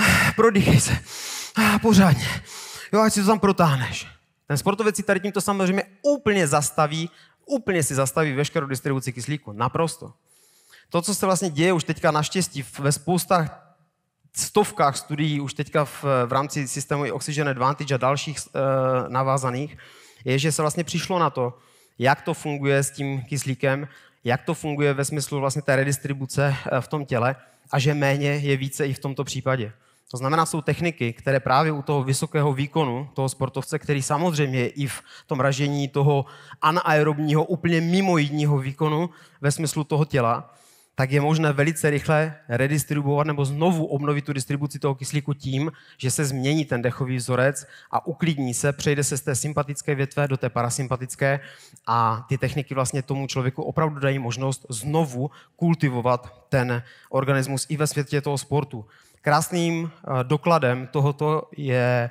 ah, prodýchej se, ah, pořádně, jo, ať si to tam protáhneš. Ten sportovec si tady tímto samozřejmě úplně zastaví, úplně si zastaví veškerou distribuci kyslíku. Naprosto. To, co se vlastně děje už teďka naštěstí ve spoustách stovkách studií už teďka v, v rámci systému Oxygen Advantage a dalších e, navázaných, je, že se vlastně přišlo na to, jak to funguje s tím kyslíkem, jak to funguje ve smyslu vlastně té redistribuce eh, v tom těle a že méně je více i v tomto případě. To znamená, jsou techniky, které právě u toho vysokého výkonu toho sportovce, který samozřejmě je i v tom ražení toho anaerobního, úplně mimoidního výkonu ve smyslu toho těla, tak je možné velice rychle redistribuovat nebo znovu obnovit tu distribuci toho kyslíku tím, že se změní ten dechový vzorec a uklidní se, přejde se z té sympatické větve do té parasympatické a ty techniky vlastně tomu člověku opravdu dají možnost znovu kultivovat ten organismus i ve světě toho sportu. Krásným eh, dokladem tohoto je eh,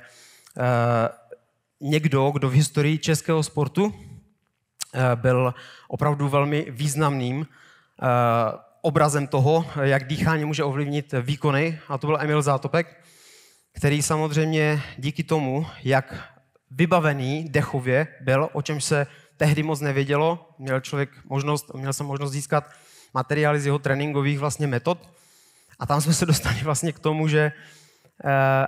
někdo, kdo v historii českého sportu eh, byl opravdu velmi významným obrazem toho, jak dýchání může ovlivnit výkony, a to byl Emil Zátopek, který samozřejmě díky tomu, jak vybavený dechově byl, o čem se tehdy moc nevědělo, měl člověk možnost, měl jsem možnost získat materiály z jeho tréninkových vlastně metod, a tam jsme se dostali vlastně k tomu, že eh,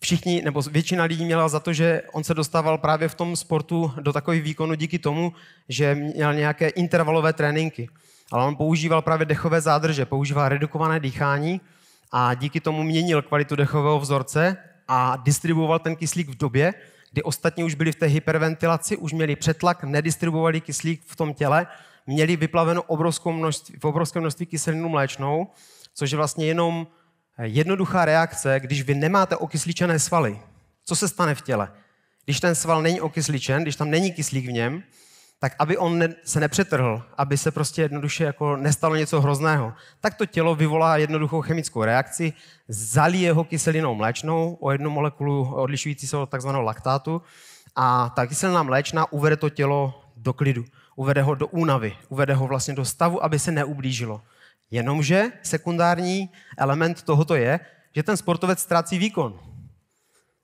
všichni, nebo většina lidí měla za to, že on se dostával právě v tom sportu do takových výkonů díky tomu, že měl nějaké intervalové tréninky. Ale on používal právě dechové zádrže, používal redukované dýchání a díky tomu měnil kvalitu dechového vzorce a distribuoval ten kyslík v době, kdy ostatní už byli v té hyperventilaci, už měli přetlak, nedistribuovali kyslík v tom těle, měli vyplaveno obrovskou množství, v obrovském množství kyselinu mléčnou což je vlastně jenom jednoduchá reakce, když vy nemáte okysličené svaly. Co se stane v těle? Když ten sval není okysličen, když tam není kyslík v něm, tak aby on se nepřetrhl, aby se prostě jednoduše jako nestalo něco hrozného, tak to tělo vyvolá jednoduchou chemickou reakci, zalije ho kyselinou mléčnou o jednu molekulu odlišující se od takzvaného laktátu a ta kyselina mléčná uvede to tělo do klidu, uvede ho do únavy, uvede ho vlastně do stavu, aby se neublížilo. Jenomže sekundární element tohoto je, že ten sportovec ztrácí výkon.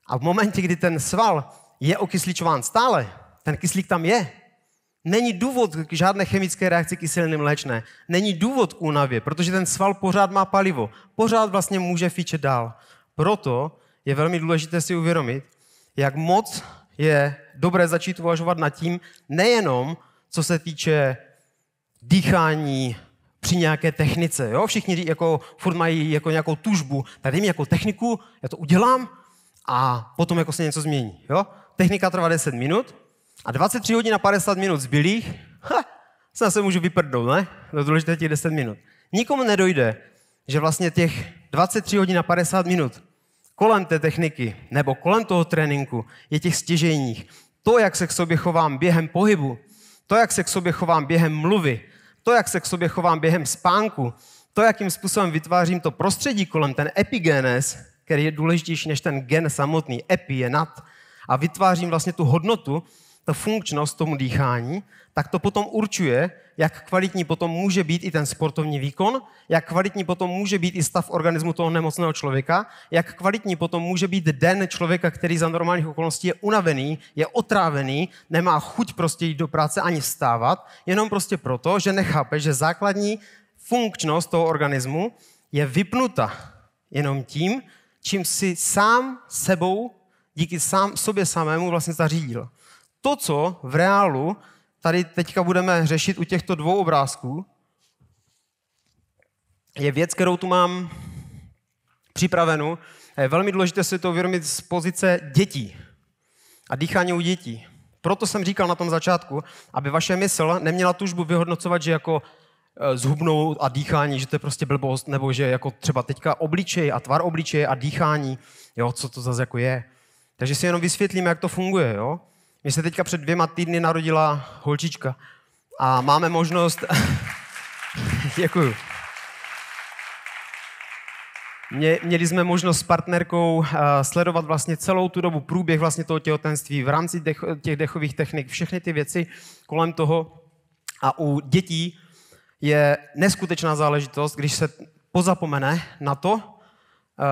A v momentě, kdy ten sval je okysličován stále, ten kyslík tam je, není důvod k žádné chemické reakci kyseliny mléčné, není důvod k únavě, protože ten sval pořád má palivo, pořád vlastně může fičet dál. Proto je velmi důležité si uvědomit, jak moc je dobré začít uvažovat nad tím, nejenom co se týče dýchání, při nějaké technice. Jo? Všichni jako furt mají jako nějakou tužbu, tady mi jako techniku, já to udělám a potom jako se něco změní. Jo? Technika trvá 10 minut a 23 hodin a 50 minut zbylých, ha, se se můžu vyprdnout, ne? To důležité těch 10 minut. Nikomu nedojde, že vlastně těch 23 hodin a 50 minut kolem té techniky nebo kolem toho tréninku je těch stěženích. To, jak se k sobě chovám během pohybu, to, jak se k sobě chovám během mluvy, to, jak se k sobě chovám během spánku, to, jakým způsobem vytvářím to prostředí kolem, ten epigenes, který je důležitější než ten gen samotný, epi je nad, a vytvářím vlastně tu hodnotu, tu funkčnost tomu dýchání, tak to potom určuje, jak kvalitní potom může být i ten sportovní výkon, jak kvalitní potom může být i stav organismu toho nemocného člověka, jak kvalitní potom může být den člověka, který za normálních okolností je unavený, je otrávený, nemá chuť prostě jít do práce ani vstávat, jenom prostě proto, že nechápe, že základní funkčnost toho organismu je vypnuta jenom tím, čím si sám sebou, díky sám, sobě samému vlastně zařídil. To, co v reálu tady teďka budeme řešit u těchto dvou obrázků, je věc, kterou tu mám připravenu. Je velmi důležité si to uvědomit z pozice dětí a dýchání u dětí. Proto jsem říkal na tom začátku, aby vaše mysl neměla tužbu vyhodnocovat, že jako e, zhubnou a dýchání, že to je prostě blbost, nebo že jako třeba teďka obličej a tvar obličeje a dýchání, jo, co to zase jako je. Takže si jenom vysvětlíme, jak to funguje, jo. Mně se teďka před dvěma týdny narodila holčička a máme možnost... Děkuju. Mě, měli jsme možnost s partnerkou eh, sledovat vlastně celou tu dobu průběh vlastně toho těhotenství v rámci dech, těch dechových technik, všechny ty věci kolem toho. A u dětí je neskutečná záležitost, když se pozapomene na to, eh,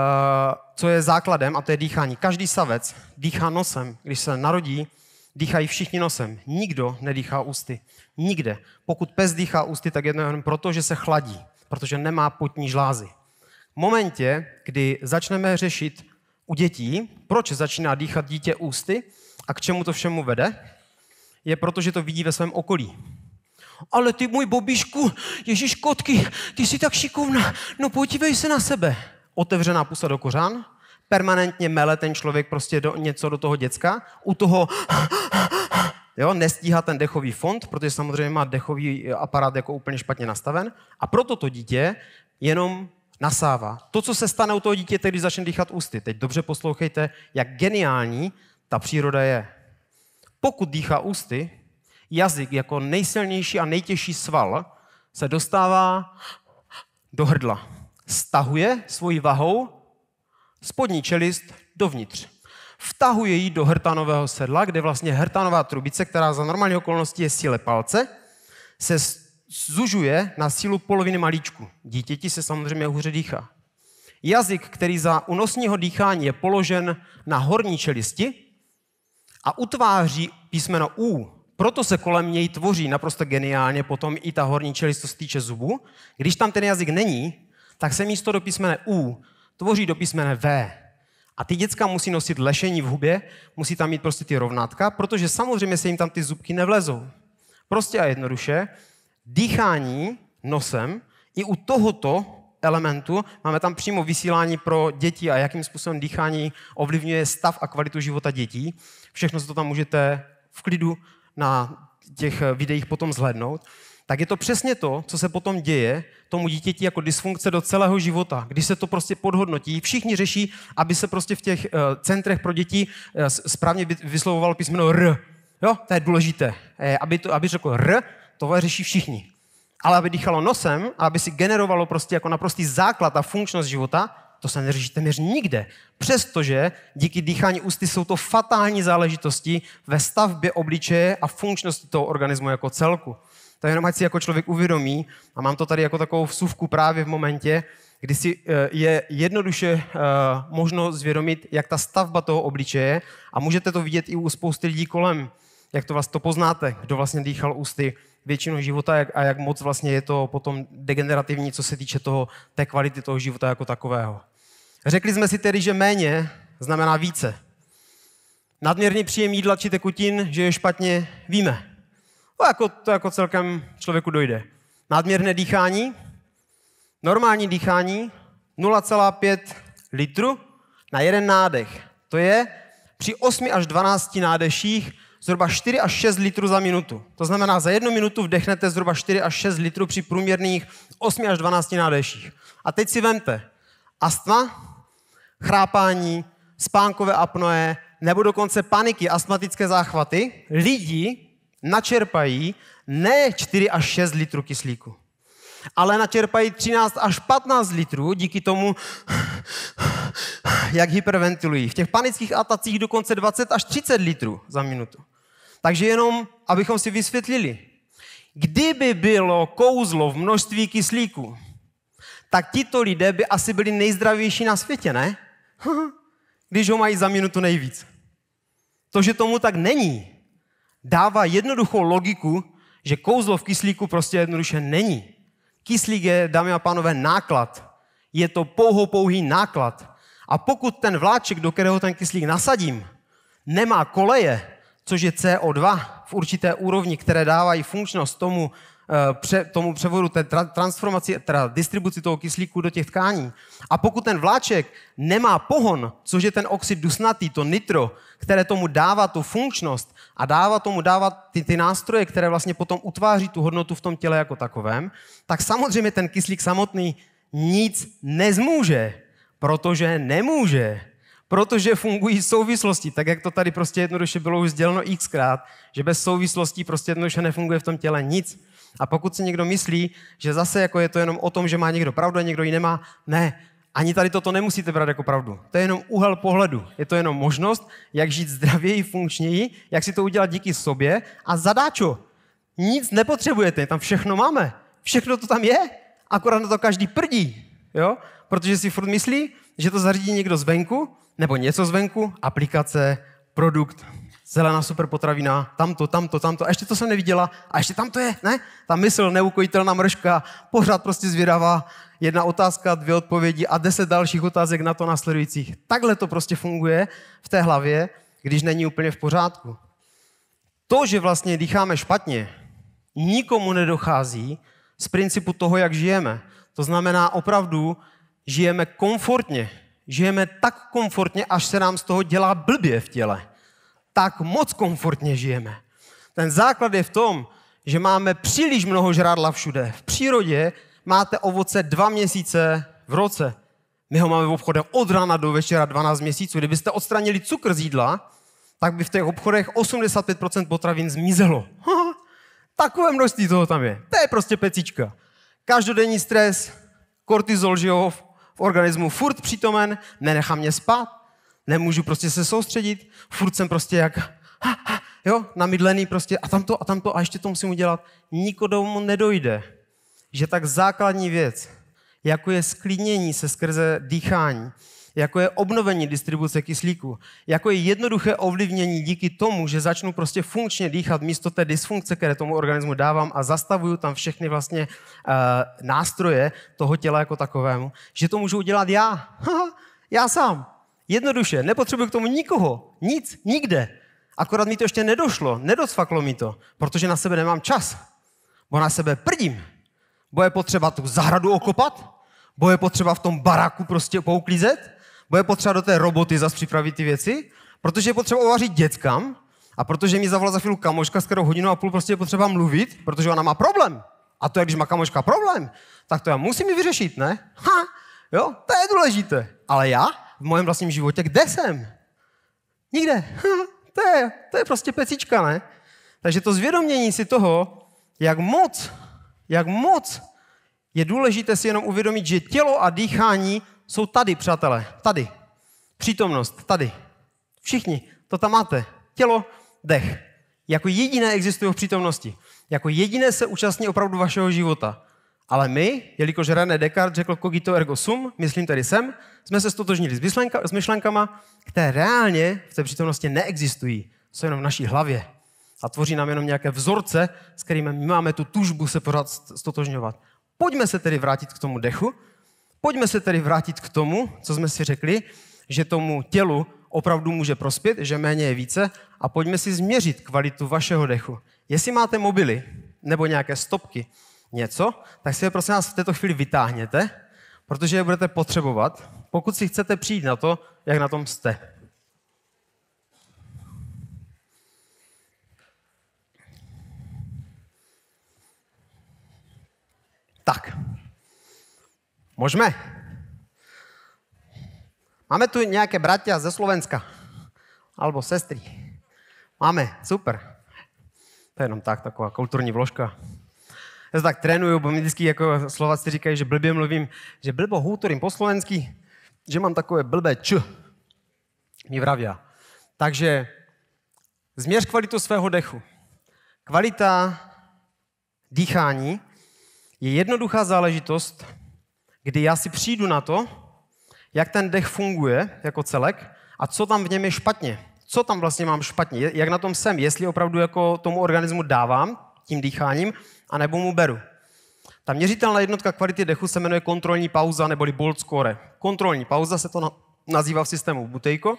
co je základem, a to je dýchání. Každý savec dýchá nosem. Když se narodí, dýchají všichni nosem. Nikdo nedýchá ústy. Nikde. Pokud pes dýchá ústy, tak jenom proto, že se chladí, protože nemá potní žlázy. V momentě, kdy začneme řešit u dětí, proč začíná dýchat dítě ústy a k čemu to všemu vede, je proto, že to vidí ve svém okolí. Ale ty můj bobíšku, Ježíš kotky, ty jsi tak šikovná, no podívej se na sebe. Otevřená pusa do kořán, permanentně mele ten člověk prostě do, něco do toho děcka, u toho jo, nestíhá ten dechový fond, protože samozřejmě má dechový aparát jako úplně špatně nastaven a proto to dítě jenom nasává. To, co se stane u toho dítěte, když začne dýchat ústy. Teď dobře poslouchejte, jak geniální ta příroda je. Pokud dýchá ústy, jazyk jako nejsilnější a nejtěžší sval se dostává do hrdla. Stahuje svojí vahou spodní čelist dovnitř. Vtahuje ji do hrtanového sedla, kde vlastně hrtanová trubice, která za normální okolnosti je síle palce, se zužuje na sílu poloviny malíčku. Dítěti se samozřejmě hůře dýchá. Jazyk, který za unosního dýchání je položen na horní čelisti a utváří písmeno U, proto se kolem něj tvoří naprosto geniálně potom i ta horní čelist, co se týče zubu. Když tam ten jazyk není, tak se místo do písmene U tvoří do písmene V. A ty děcka musí nosit lešení v hubě, musí tam mít prostě ty rovnátka, protože samozřejmě se jim tam ty zubky nevlezou. Prostě a jednoduše, dýchání nosem i u tohoto elementu. Máme tam přímo vysílání pro děti a jakým způsobem dýchání ovlivňuje stav a kvalitu života dětí. Všechno se to tam můžete v klidu na těch videích potom zhlednout tak je to přesně to, co se potom děje tomu dítěti jako dysfunkce do celého života. Když se to prostě podhodnotí, všichni řeší, aby se prostě v těch eh, centrech pro děti eh, správně vyslovovalo písmeno R. Jo, to je důležité. Eh, aby, to, aby řekl R, to řeší všichni. Ale aby dýchalo nosem a aby si generovalo prostě jako naprostý základ a funkčnost života, to se neřeší téměř nikde. Přestože díky dýchání ústy jsou to fatální záležitosti ve stavbě obličeje a funkčnosti toho organismu jako celku tak jenom ať si jako člověk uvědomí, a mám to tady jako takovou vsuvku právě v momentě, kdy si eh, je jednoduše eh, možno zvědomit, jak ta stavba toho obličeje, a můžete to vidět i u spousty lidí kolem, jak to vlastně to poznáte, kdo vlastně dýchal ústy většinu života a jak moc vlastně je to potom degenerativní, co se týče toho, té kvality toho života jako takového. Řekli jsme si tedy, že méně znamená více. Nadměrný příjem jídla či tekutin, že je špatně, víme. To no, jako, to jako celkem člověku dojde. Nadměrné dýchání, normální dýchání, 0,5 litru na jeden nádech. To je při 8 až 12 nádeších zhruba 4 až 6 litrů za minutu. To znamená, za jednu minutu vdechnete zhruba 4 až 6 litrů při průměrných 8 až 12 nádeších. A teď si vemte astma, chrápání, spánkové apnoe, nebo dokonce paniky, astmatické záchvaty, Lidi, načerpají ne 4 až 6 litrů kyslíku, ale načerpají 13 až 15 litrů díky tomu, jak hyperventilují. V těch panických atacích dokonce 20 až 30 litrů za minutu. Takže jenom, abychom si vysvětlili. Kdyby bylo kouzlo v množství kyslíku, tak tito lidé by asi byli nejzdravější na světě, ne? Když ho mají za minutu nejvíc. To, že tomu tak není, dává jednoduchou logiku, že kouzlo v kyslíku prostě jednoduše není. Kyslík je, dámy a pánové, náklad. Je to pouho pouhý náklad. A pokud ten vláček, do kterého ten kyslík nasadím, nemá koleje, což je CO2 v určité úrovni, které dávají funkčnost tomu, eh, pře, tomu převodu, té transformaci, teda distribuci toho kyslíku do těch tkání. A pokud ten vláček nemá pohon, což je ten oxid dusnatý, to nitro, které tomu dává tu funkčnost, a dává tomu dávat ty, ty nástroje, které vlastně potom utváří tu hodnotu v tom těle jako takovém, tak samozřejmě ten kyslík samotný nic nezmůže, protože nemůže, protože fungují souvislosti, tak jak to tady prostě jednoduše bylo už sděleno xkrát, že bez souvislostí prostě jednoduše nefunguje v tom těle nic. A pokud si někdo myslí, že zase jako je to jenom o tom, že má někdo pravdu a někdo ji nemá, ne, ani tady toto nemusíte brát jako pravdu. To je jenom úhel pohledu. Je to jenom možnost, jak žít zdravěji, funkčněji, jak si to udělat díky sobě. A zadáčo, nic nepotřebujete, tam všechno máme. Všechno to tam je, akorát na to každý prdí. Jo? Protože si furt myslí, že to zařídí někdo zvenku, nebo něco zvenku, aplikace, produkt, zelená super potravina, tamto, tamto, tamto, a ještě to jsem neviděla, a ještě tam to je, ne? Ta mysl, neukojitelná mrška, pořád prostě zvědavá, jedna otázka, dvě odpovědi a deset dalších otázek na to následujících. Takhle to prostě funguje v té hlavě, když není úplně v pořádku. To, že vlastně dýcháme špatně, nikomu nedochází z principu toho, jak žijeme. To znamená opravdu, žijeme komfortně. Žijeme tak komfortně, až se nám z toho dělá blbě v těle tak moc komfortně žijeme. Ten základ je v tom, že máme příliš mnoho žrádla všude. V přírodě máte ovoce dva měsíce v roce. My ho máme v obchodech od rána do večera 12 měsíců. Kdybyste odstranili cukr z jídla, tak by v těch obchodech 85% potravin zmizelo. Ha, takové množství toho tam je. To je prostě pecička. Každodenní stres, kortizol, že jo, v organismu furt přítomen, nenechá mě spát, nemůžu prostě se soustředit, furt jsem prostě jak, ha, ha, jo, namydlený prostě a tamto a tamto a ještě to musím udělat. Nikomu nedojde, že tak základní věc, jako je sklidnění se skrze dýchání, jako je obnovení distribuce kyslíku, jako je jednoduché ovlivnění díky tomu, že začnu prostě funkčně dýchat místo té dysfunkce, které tomu organismu dávám a zastavuju tam všechny vlastně uh, nástroje toho těla jako takovému, že to můžu udělat já, já sám, Jednoduše, nepotřebuji k tomu nikoho, nic, nikde. Akorát mi to ještě nedošlo, nedosfaklo mi to, protože na sebe nemám čas. Bo na sebe prdím. Bo je potřeba tu zahradu okopat, bo je potřeba v tom baraku prostě pouklízet, bo je potřeba do té roboty zase připravit ty věci, protože je potřeba uvařit dětkám a protože mi zavolala za chvíli kamoška, s kterou hodinu a půl prostě je potřeba mluvit, protože ona má problém. A to, když má kamoška problém, tak to já musím vyřešit, ne? Ha, jo, to je důležité. Ale já? v mém vlastním životě, kde jsem? Nikde. to, je, to je prostě pecička, ne? Takže to zvědomění si toho, jak moc, jak moc je důležité si jenom uvědomit, že tělo a dýchání jsou tady, přátelé, tady. Přítomnost, tady. Všichni, to tam máte. Tělo, dech. Jako jediné existují v přítomnosti. Jako jediné se účastní opravdu vašeho života. Ale my, jelikož René Descartes řekl cogito ergo sum, myslím tady jsem, jsme se stotožnili s, myšlenka, s myšlenkama, které reálně v té přítomnosti neexistují, jsou jenom v naší hlavě a tvoří nám jenom nějaké vzorce, s kterými my máme tu tužbu se pořád stotožňovat. Pojďme se tedy vrátit k tomu dechu, pojďme se tedy vrátit k tomu, co jsme si řekli, že tomu tělu opravdu může prospět, že méně je více a pojďme si změřit kvalitu vašeho dechu. Jestli máte mobily nebo nějaké stopky, něco, tak si je prosím vás v této chvíli vytáhněte, protože je budete potřebovat, pokud si chcete přijít na to, jak na tom jste. Tak, můžeme. Máme tu nějaké bratia ze Slovenska, albo sestry. Máme, super. To je jenom tak, taková kulturní vložka. Já se tak trénuju, bo mi vždycky jako Slováci říkají, že blbě mluvím, že blbo hůtorím po slovensky, že mám takové blbé č. Mě vravia. Takže změř kvalitu svého dechu. Kvalita dýchání je jednoduchá záležitost, kdy já si přijdu na to, jak ten dech funguje jako celek a co tam v něm je špatně. Co tam vlastně mám špatně, jak na tom jsem, jestli opravdu jako tomu organismu dávám tím dýcháním, a nebo mu beru. Ta měřitelná jednotka kvality dechu se jmenuje kontrolní pauza neboli bolt score. Kontrolní pauza se to nazývá v systému Butejko,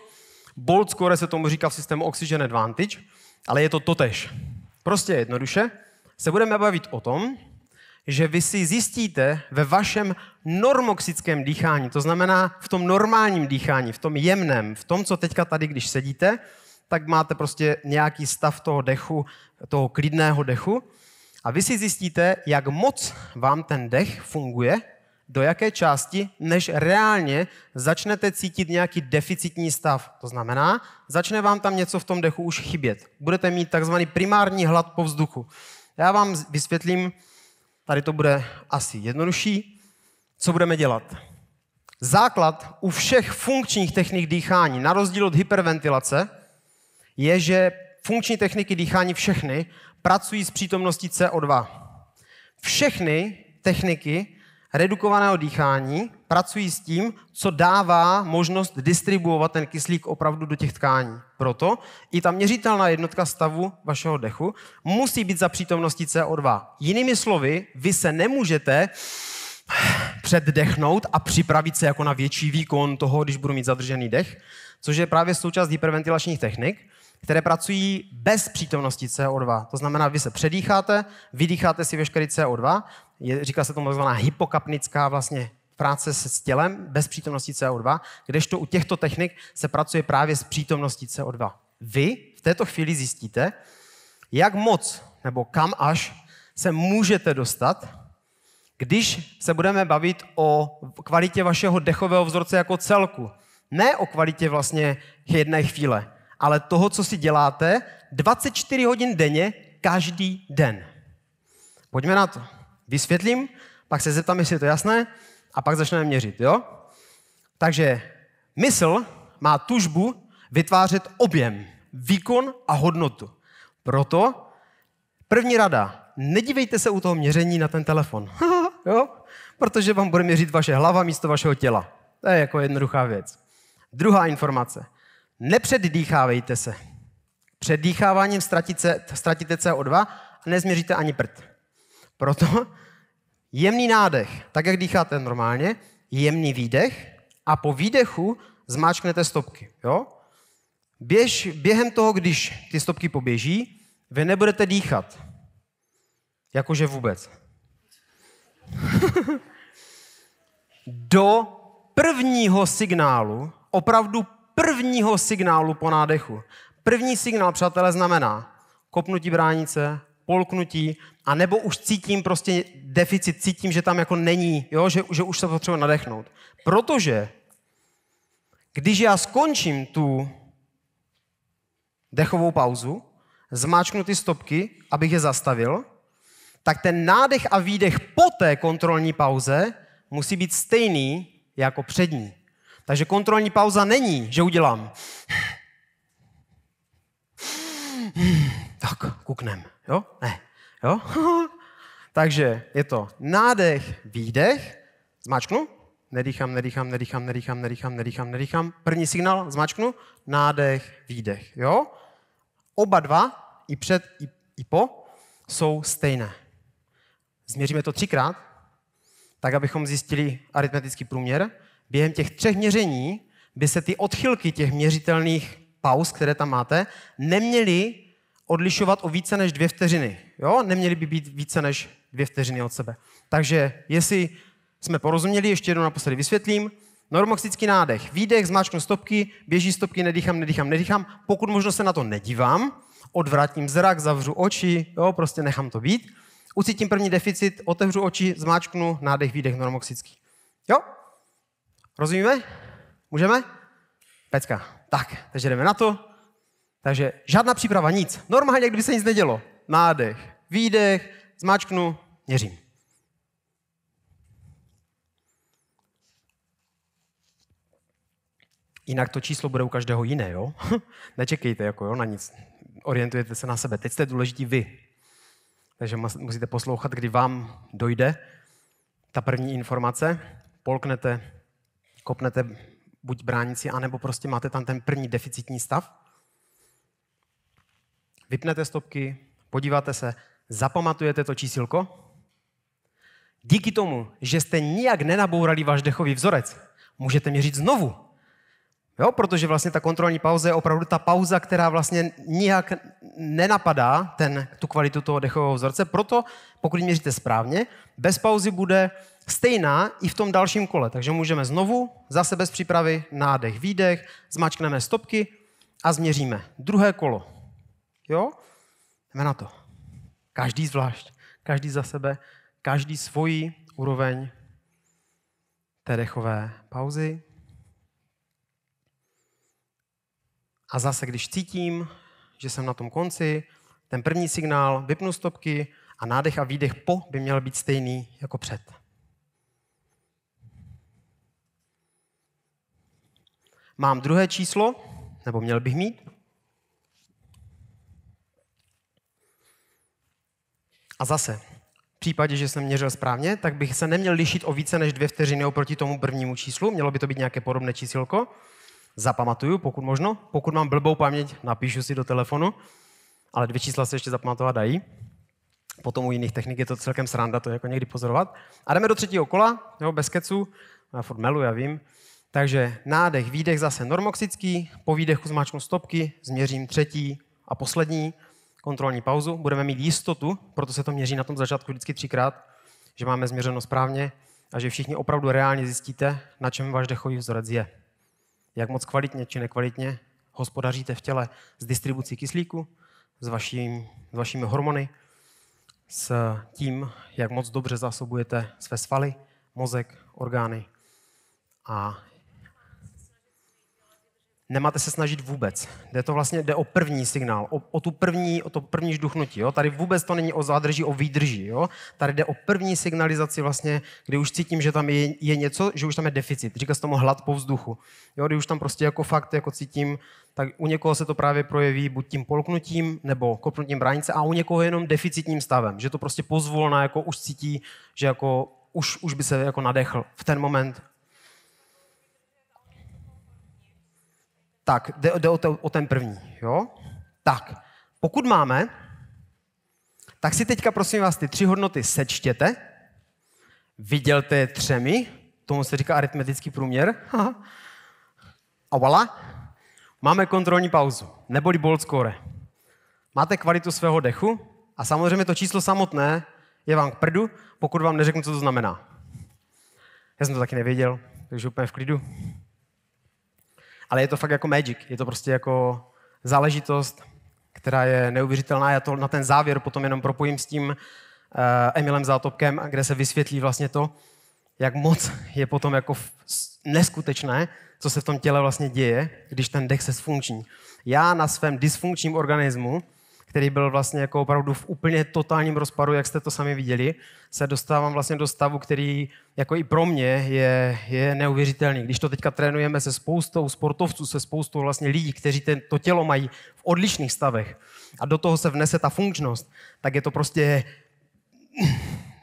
bolt score se tomu říká v systému Oxygen Advantage, ale je to totež. Prostě jednoduše se budeme bavit o tom, že vy si zjistíte ve vašem normoxickém dýchání, to znamená v tom normálním dýchání, v tom jemném, v tom, co teďka tady, když sedíte, tak máte prostě nějaký stav toho dechu, toho klidného dechu a vy si zjistíte, jak moc vám ten dech funguje, do jaké části, než reálně začnete cítit nějaký deficitní stav. To znamená, začne vám tam něco v tom dechu už chybět. Budete mít takzvaný primární hlad po vzduchu. Já vám vysvětlím, tady to bude asi jednodušší, co budeme dělat. Základ u všech funkčních technik dýchání, na rozdíl od hyperventilace, je, že funkční techniky dýchání všechny pracují s přítomností CO2. Všechny techniky redukovaného dýchání pracují s tím, co dává možnost distribuovat ten kyslík opravdu do těch tkání. Proto i ta měřitelná jednotka stavu vašeho dechu musí být za přítomností CO2. Jinými slovy, vy se nemůžete předdechnout a připravit se jako na větší výkon toho, když budu mít zadržený dech, což je právě součást hyperventilačních technik, které pracují bez přítomnosti CO2. To znamená, vy se předýcháte, vydýcháte si veškerý CO2, je, říká se tomu takzvaná hypokapnická vlastně práce s tělem bez přítomnosti CO2, kdežto u těchto technik se pracuje právě s přítomností CO2. Vy v této chvíli zjistíte, jak moc nebo kam až se můžete dostat, když se budeme bavit o kvalitě vašeho dechového vzorce jako celku. Ne o kvalitě vlastně jedné chvíle ale toho, co si děláte 24 hodin denně, každý den. Pojďme na to. Vysvětlím, pak se zeptám, jestli je to jasné, a pak začneme měřit, jo? Takže mysl má tužbu vytvářet objem, výkon a hodnotu. Proto první rada, nedívejte se u toho měření na ten telefon, jo? protože vám bude měřit vaše hlava místo vašeho těla. To je jako jednoduchá věc. Druhá informace – Nepředdýchávejte se. Před dýcháváním ztratíte, ztratíte CO2 a nezměříte ani prd. Proto jemný nádech, tak jak dýcháte normálně, jemný výdech a po výdechu zmáčknete stopky. Jo? Běž, během toho, když ty stopky poběží, vy nebudete dýchat. Jakože vůbec. Do prvního signálu, opravdu prvního signálu po nádechu. První signál, přátelé, znamená kopnutí bránice, polknutí, a nebo už cítím prostě deficit, cítím, že tam jako není, jo? Že, že už se potřebuji nadechnout. Protože když já skončím tu dechovou pauzu, zmáčknu ty stopky, abych je zastavil, tak ten nádech a výdech po té kontrolní pauze musí být stejný jako přední. Takže kontrolní pauza není, že udělám. Tak, kuknem. Jo? Ne. Jo? Takže je to nádech, výdech, zmačknu, nedýchám, nedýchám, nedýchám, nedýchám, nedýchám, nedýchám, nedýchám. První signál, zmačknu, nádech, výdech, jo? Oba dva, i před, i, i po, jsou stejné. Změříme to třikrát, tak abychom zjistili aritmetický průměr během těch třech měření by se ty odchylky těch měřitelných pauz, které tam máte, neměly odlišovat o více než dvě vteřiny. Jo? Neměly by být více než dvě vteřiny od sebe. Takže jestli jsme porozuměli, ještě jednou naposledy vysvětlím. Normoxický nádech. Výdech, zmáčknu stopky, běží stopky, nedýchám, nedýchám, nedýchám. Pokud možno se na to nedívám, odvrátím zrak, zavřu oči, jo, prostě nechám to být. Ucítím první deficit, otevřu oči, zmáčknu nádech, výdech normoxický. Jo? Rozumíme? Můžeme? Pecka. Tak, takže jdeme na to. Takže žádná příprava, nic. Normálně, kdyby se nic nedělo. Nádech, výdech, zmáčknu, měřím. Jinak to číslo bude u každého jiné, jo? Nečekejte jako jo, na nic. Orientujete se na sebe. Teď jste důležití vy. Takže musíte poslouchat, kdy vám dojde ta první informace, polknete kopnete buď bránici, anebo prostě máte tam ten první deficitní stav. Vypnete stopky, podíváte se, zapamatujete to čísilko. Díky tomu, že jste nijak nenabourali váš dechový vzorec, můžete měřit znovu. Jo, protože vlastně ta kontrolní pauza je opravdu ta pauza, která vlastně nijak nenapadá ten, tu kvalitu toho dechového vzorce. Proto, pokud měříte správně, bez pauzy bude stejná i v tom dalším kole. Takže můžeme znovu, zase bez přípravy, nádech, výdech, zmačkneme stopky a změříme. Druhé kolo. Jo? Jdeme na to. Každý zvlášť, každý za sebe, každý svojí úroveň té dechové pauzy. A zase, když cítím, že jsem na tom konci, ten první signál, vypnu stopky a nádech a výdech po by měl být stejný jako před. Mám druhé číslo, nebo měl bych mít. A zase, v případě, že jsem měřil správně, tak bych se neměl lišit o více než dvě vteřiny oproti tomu prvnímu číslu. Mělo by to být nějaké podobné čísilko. Zapamatuju, pokud možno. Pokud mám blbou paměť, napíšu si do telefonu. Ale dvě čísla se ještě zapamatovat dají. Potom u jiných technik je to celkem sranda to jako někdy pozorovat. A jdeme do třetího kola, jo, bez keců. Já furt melu, já vím. Takže nádech, výdech zase normoxický, po výdechu zmáčknu stopky, změřím třetí a poslední kontrolní pauzu. Budeme mít jistotu, proto se to měří na tom začátku vždycky třikrát, že máme změřeno správně a že všichni opravdu reálně zjistíte, na čem váš dechový vzorec je. Jak moc kvalitně či nekvalitně hospodaříte v těle s distribucí kyslíku, s, vaším, s vašimi hormony, s tím, jak moc dobře zásobujete své svaly, mozek, orgány a nemáte se snažit vůbec. Jde to vlastně jde o první signál, o, o tu první, o to první žduchnutí. Jo? Tady vůbec to není o zádrži, o výdrži. Jo? Tady jde o první signalizaci, vlastně, kdy už cítím, že tam je, je něco, že už tam je deficit. Říká se tomu hlad po vzduchu. Jo? Kdy už tam prostě jako fakt jako cítím, tak u někoho se to právě projeví buď tím polknutím nebo kopnutím bránce a u někoho jenom deficitním stavem, že to prostě pozvolna jako už cítí, že jako už, už by se jako nadechl v ten moment Tak, jde, jde o, to, o ten první, jo? Tak, pokud máme, tak si teďka prosím vás ty tři hodnoty sečtěte, vydělte je třemi, tomu se říká aritmetický průměr, a voilà, máme kontrolní pauzu, neboli bold score. Máte kvalitu svého dechu a samozřejmě to číslo samotné je vám k prdu, pokud vám neřeknu, co to znamená. Já jsem to taky nevěděl, takže úplně v klidu ale je to fakt jako magic, je to prostě jako záležitost, která je neuvěřitelná. Já to na ten závěr potom jenom propojím s tím eh, Emilem Zátopkem, kde se vysvětlí vlastně to, jak moc je potom jako neskutečné, co se v tom těle vlastně děje, když ten dech se sfunkční. Já na svém dysfunkčním organismu který byl vlastně jako opravdu v úplně totálním rozpadu, jak jste to sami viděli, se dostávám vlastně do stavu, který jako i pro mě je, je neuvěřitelný. Když to teďka trénujeme se spoustou sportovců, se spoustou vlastně lidí, kteří ten, to tělo mají v odlišných stavech a do toho se vnese ta funkčnost, tak je to prostě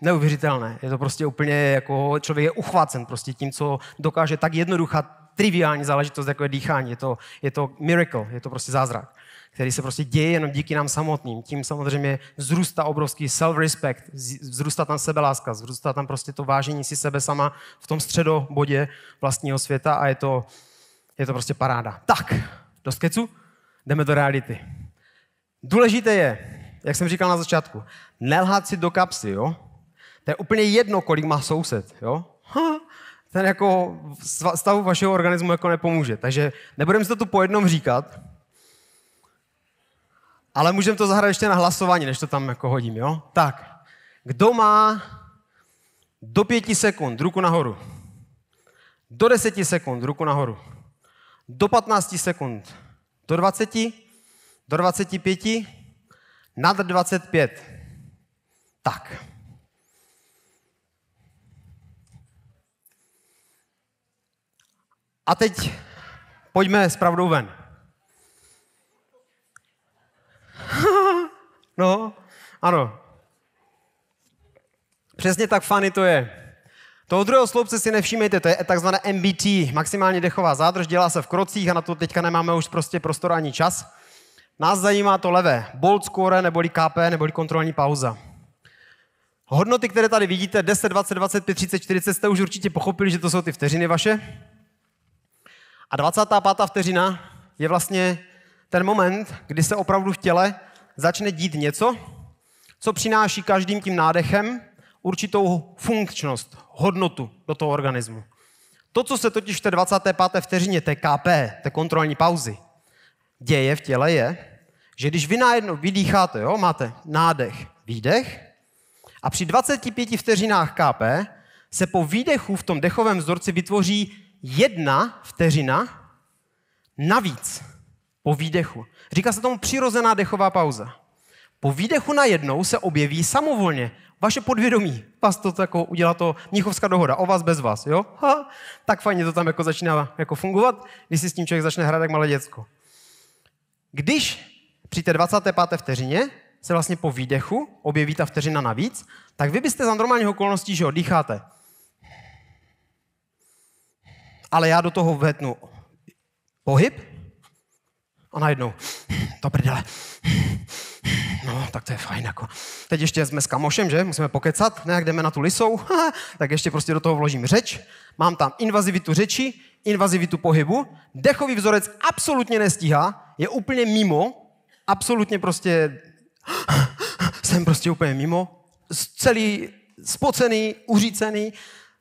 neuvěřitelné. Je to prostě úplně jako člověk je uchvácen prostě tím, co dokáže tak jednoduchá triviální záležitost, jako je dýchání. Je to, je to miracle, je to prostě zázrak který se prostě děje jenom díky nám samotným. Tím samozřejmě vzrůstá obrovský self-respect, vzrůstá tam sebeláska, vzrůstá tam prostě to vážení si sebe sama v tom středobodě vlastního světa a je to, je to prostě paráda. Tak, do skecu, jdeme do reality. Důležité je, jak jsem říkal na začátku, nelhat si do kapsy, jo? To je úplně jedno, kolik má soused, jo? Ha, ten jako stavu vašeho organismu jako nepomůže. Takže nebudeme si to tu po jednom říkat, ale můžeme to zahrát ještě na hlasování, než to tam jako hodím, jo? Tak, kdo má do pěti sekund ruku nahoru, do deseti sekund ruku nahoru, do patnácti sekund, do dvaceti, do dvaceti pěti, nad dvacet pět. Tak. A teď pojďme s pravdou ven. No, ano. Přesně tak fany to je. Toho druhého sloupce si nevšímejte, to je takzvané MBT, maximálně dechová zádrž, dělá se v krocích a na to teďka nemáme už prostě prostor ani čas. Nás zajímá to levé, bold score neboli KP neboli kontrolní pauza. Hodnoty, které tady vidíte, 10, 20, 25, 30, 40, jste už určitě pochopili, že to jsou ty vteřiny vaše. A 25. vteřina je vlastně ten moment, kdy se opravdu v těle začne dít něco, co přináší každým tím nádechem určitou funkčnost, hodnotu do toho organismu. To, co se totiž v té 25. vteřině té KP, té kontrolní pauzy, děje v těle, je, že když vy najednou vydýcháte, jo, máte nádech, výdech, a při 25 vteřinách KP se po výdechu v tom dechovém vzorci vytvoří jedna vteřina navíc po výdechu. Říká se tomu přirozená dechová pauza. Po výdechu najednou se objeví samovolně vaše podvědomí. Vás to jako udělá to Mnichovská dohoda, o vás bez vás, jo? Ha, tak fajně to tam jako začíná jako fungovat, když si s tím člověk začne hrát jak malé děcko. Když při té 25. vteřině se vlastně po výdechu objeví ta vteřina navíc, tak vy byste za normálních okolností, že oddycháte. Ale já do toho vetnu pohyb, a najednou, to prdele. No, tak to je fajn. Jako. Teď ještě jsme s kamošem, že? Musíme pokecat, jak jdeme na tu lisou, tak ještě prostě do toho vložím řeč. Mám tam invazivitu řeči, invazivitu pohybu, dechový vzorec absolutně nestíhá, je úplně mimo, absolutně prostě, jsem prostě úplně mimo, celý spocený, uřícený,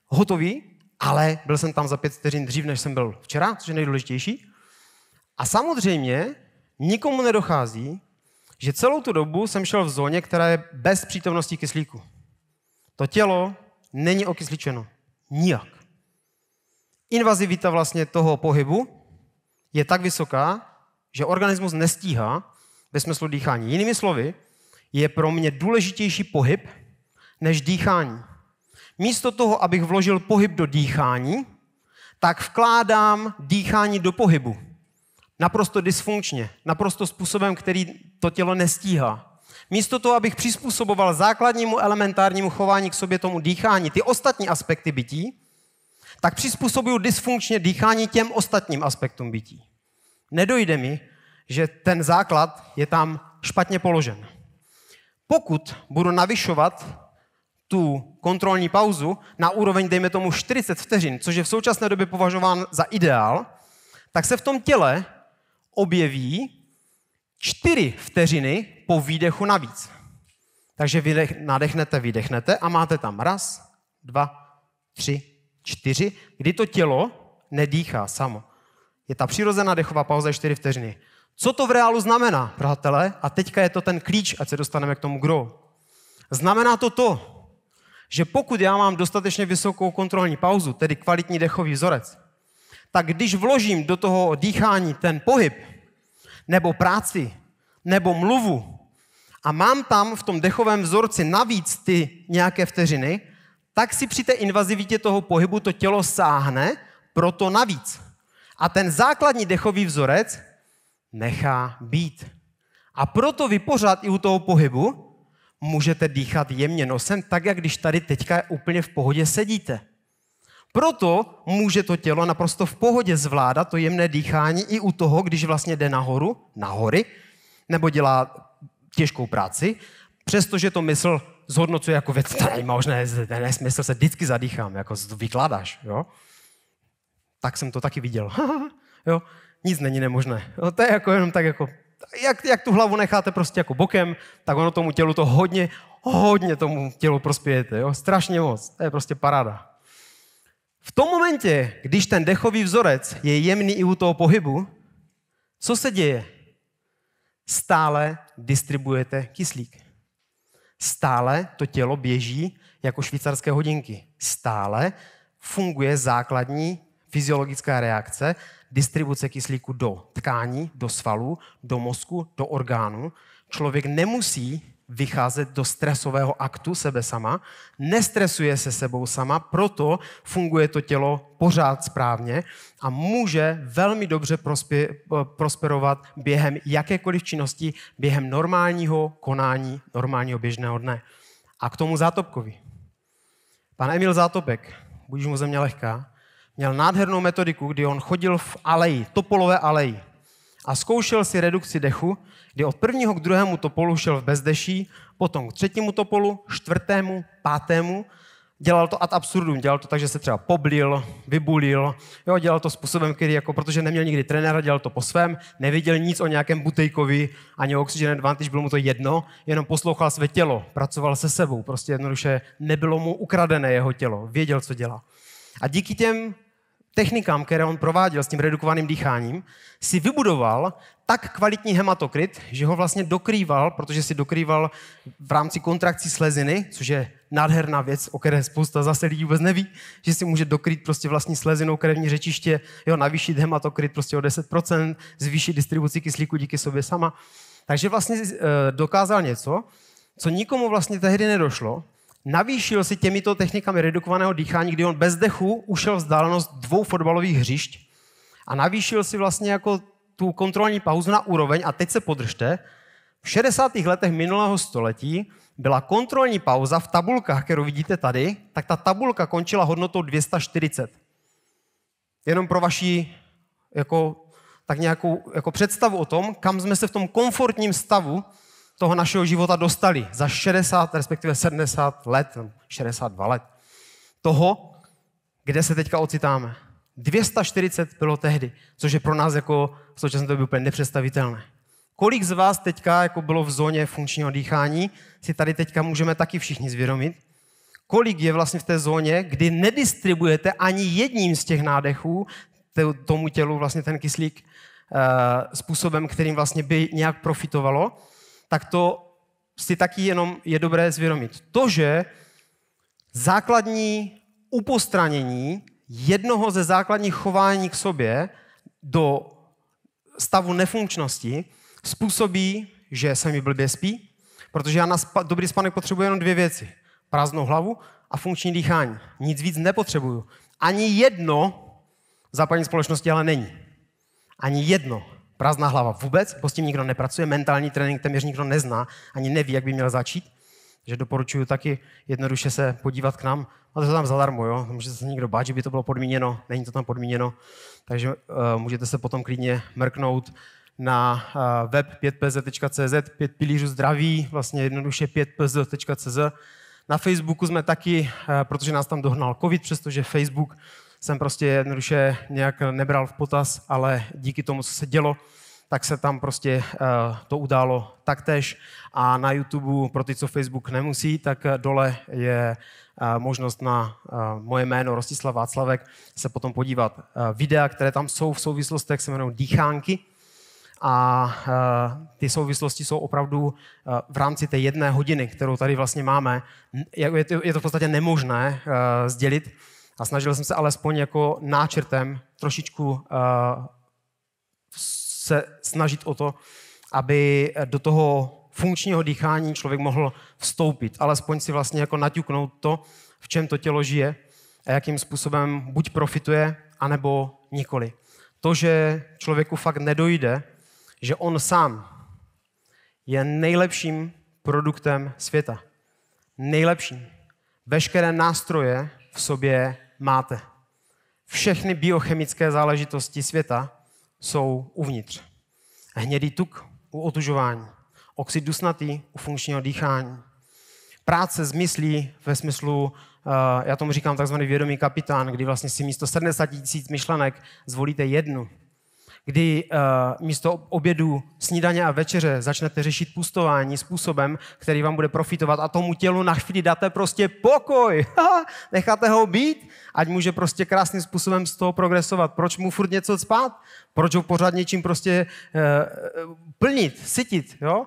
hotový, ale byl jsem tam za pět vteřin dřív, než jsem byl včera, což je nejdůležitější. A samozřejmě nikomu nedochází, že celou tu dobu jsem šel v zóně, která je bez přítomnosti kyslíku. To tělo není okysličeno. Nijak. Invazivita vlastně toho pohybu je tak vysoká, že organismus nestíhá ve smyslu dýchání. Jinými slovy, je pro mě důležitější pohyb než dýchání. Místo toho, abych vložil pohyb do dýchání, tak vkládám dýchání do pohybu. Naprosto dysfunkčně, naprosto způsobem, který to tělo nestíhá. Místo toho, abych přizpůsoboval základnímu elementárnímu chování k sobě tomu dýchání ty ostatní aspekty bytí, tak přizpůsobuju dysfunkčně dýchání těm ostatním aspektům bytí. Nedojde mi, že ten základ je tam špatně položen. Pokud budu navyšovat tu kontrolní pauzu na úroveň, dejme tomu, 40 vteřin, což je v současné době považován za ideál, tak se v tom těle objeví čtyři vteřiny po výdechu navíc. Takže vy nadechnete, vydechnete a máte tam raz, dva, tři, čtyři, kdy to tělo nedýchá samo. Je ta přirozená dechová pauza čtyři vteřiny. Co to v reálu znamená, přátelé? A teďka je to ten klíč, ať se dostaneme k tomu grow. Znamená to to, že pokud já mám dostatečně vysokou kontrolní pauzu, tedy kvalitní dechový vzorec, tak když vložím do toho dýchání ten pohyb, nebo práci, nebo mluvu, a mám tam v tom dechovém vzorci navíc ty nějaké vteřiny, tak si při té invazivitě toho pohybu to tělo sáhne pro to navíc. A ten základní dechový vzorec nechá být. A proto vy pořád i u toho pohybu můžete dýchat jemně nosem, tak jak když tady teďka úplně v pohodě sedíte. Proto může to tělo naprosto v pohodě zvládat to jemné dýchání i u toho, když vlastně jde nahoru, nahory, nebo dělá těžkou práci, přestože to mysl zhodnocuje jako věc, tady není možné, ten nesmysl se vždycky zadýchám, jako vykládáš, jo. Tak jsem to taky viděl. jo, nic není nemožné. Jo, to je jako jenom tak jako, jak, jak tu hlavu necháte prostě jako bokem, tak ono tomu tělu to hodně, hodně tomu tělu prospějete, jo. Strašně moc, to je prostě parada. V tom momentě, když ten dechový vzorec je jemný i u toho pohybu, co se děje? Stále distribuujete kyslík. Stále to tělo běží jako švýcarské hodinky. Stále funguje základní fyziologická reakce distribuce kyslíku do tkání, do svalů, do mozku, do orgánu. Člověk nemusí vycházet do stresového aktu sebe sama, nestresuje se sebou sama, proto funguje to tělo pořád správně a může velmi dobře prospě, eh, prosperovat během jakékoliv činnosti, během normálního konání, normálního běžného dne. A k tomu Zátopkovi. Pan Emil Zátopek, budíš mu země lehká, měl nádhernou metodiku, kdy on chodil v aleji, topolové aleji, a zkoušel si redukci dechu, kdy od prvního k druhému topolu šel v bezdeší, potom k třetímu topolu, čtvrtému, pátému. Dělal to ad absurdum, dělal to tak, že se třeba poblil, vybulil, jo, dělal to způsobem, který, jako, protože neměl nikdy trenéra, dělal to po svém, nevěděl nic o nějakém butejkovi ani o Oxygen Advantage, bylo mu to jedno, jenom poslouchal své tělo, pracoval se sebou, prostě jednoduše nebylo mu ukradené jeho tělo, věděl, co dělá. A díky těm technikám, které on prováděl s tím redukovaným dýcháním, si vybudoval tak kvalitní hematokrit, že ho vlastně dokrýval, protože si dokrýval v rámci kontrakcí sleziny, což je nádherná věc, o které spousta zase lidí vůbec neví, že si může dokrýt prostě vlastní slezinou krevní řečiště, jo, navýšit hematokrit prostě o 10%, zvýšit distribuci kyslíku díky sobě sama. Takže vlastně eh, dokázal něco, co nikomu vlastně tehdy nedošlo, navýšil si těmito technikami redukovaného dýchání, kdy on bez dechu ušel vzdálenost dvou fotbalových hřišť a navýšil si vlastně jako tu kontrolní pauzu na úroveň, a teď se podržte, v 60. letech minulého století byla kontrolní pauza v tabulkách, kterou vidíte tady, tak ta tabulka končila hodnotou 240. Jenom pro vaši jako, tak nějakou jako představu o tom, kam jsme se v tom komfortním stavu toho našeho života dostali za 60, respektive 70 let, 62 let, toho, kde se teďka ocitáme. 240 bylo tehdy, což je pro nás jako v současné době úplně nepředstavitelné. Kolik z vás teďka jako bylo v zóně funkčního dýchání, si tady teďka můžeme taky všichni zvědomit, kolik je vlastně v té zóně, kdy nedistribujete ani jedním z těch nádechů tomu tělu vlastně ten kyslík eh, způsobem, kterým vlastně by nějak profitovalo, tak to si taky jenom je dobré zvědomit. To, že základní upostranění jednoho ze základních chování k sobě do stavu nefunkčnosti způsobí, že se mi blbě spí, protože já na spa- dobrý spánek potřebuji jenom dvě věci. Prázdnou hlavu a funkční dýchání. Nic víc nepotřebuju. Ani jedno západní společnosti ale není. Ani jedno. Prázdná hlava vůbec, bo s tím nikdo nepracuje, mentální trénink téměř nikdo nezná, ani neví, jak by měl začít. Takže doporučuji taky jednoduše se podívat k nám. Máte to tam zadarmo, jo? Může se nikdo bát, že by to bylo podmíněno, není to tam podmíněno. Takže uh, můžete se potom klidně mrknout na uh, web 5pz.cz, 5 pilířů zdraví, vlastně jednoduše 5pz.cz. Na Facebooku jsme taky, eh, protože nás tam dohnal covid, přestože Facebook jsem prostě jednoduše nějak nebral v potaz, ale díky tomu, co se dělo, tak se tam prostě eh, to událo taktéž. A na YouTube, pro ty, co Facebook nemusí, tak dole je eh, možnost na eh, moje jméno Rostislav Václavek se potom podívat. Videa, které tam jsou v souvislostech, se jmenují Dýchánky. A ty souvislosti jsou opravdu v rámci té jedné hodiny, kterou tady vlastně máme. Je to v podstatě nemožné sdělit, a snažil jsem se alespoň jako náčrtem trošičku uh, se snažit o to, aby do toho funkčního dýchání člověk mohl vstoupit, alespoň si vlastně jako naťuknout to, v čem to tělo žije a jakým způsobem buď profituje, anebo nikoli. To, že člověku fakt nedojde, že on sám je nejlepším produktem světa. Nejlepším. Veškeré nástroje v sobě máte. Všechny biochemické záležitosti světa jsou uvnitř. Hnědý tuk u otužování, oxid dusnatý u funkčního dýchání, práce s myslí ve smyslu, eh, já tomu říkám takzvaný vědomý kapitán, kdy vlastně si místo 70 tisíc myšlenek zvolíte jednu, kdy uh, místo obědu, snídaně a večeře začnete řešit pustování způsobem, který vám bude profitovat a tomu tělu na chvíli dáte prostě pokoj. Necháte ho být, ať může prostě krásným způsobem z toho progresovat. Proč mu furt něco spát? Proč ho pořád něčím prostě uh, plnit, sytit, jo?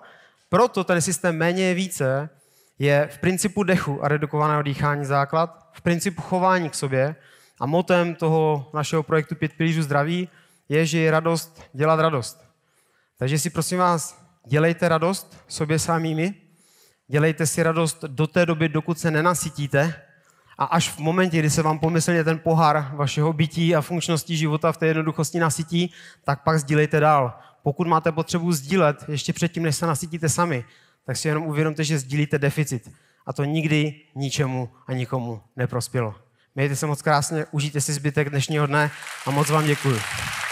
Proto ten systém méně je více je v principu dechu a redukovaného dýchání základ, v principu chování k sobě a motem toho našeho projektu Pět pilířů zdraví je, že je radost dělat radost. Takže si prosím vás, dělejte radost sobě samými, dělejte si radost do té doby, dokud se nenasytíte a až v momentě, kdy se vám pomyslně ten pohár vašeho bytí a funkčnosti života v té jednoduchosti nasytí, tak pak sdílejte dál. Pokud máte potřebu sdílet ještě předtím, než se nasytíte sami, tak si jenom uvědomte, že sdílíte deficit. A to nikdy ničemu a nikomu neprospělo. Mějte se moc krásně, užijte si zbytek dnešního dne a moc vám děkuji.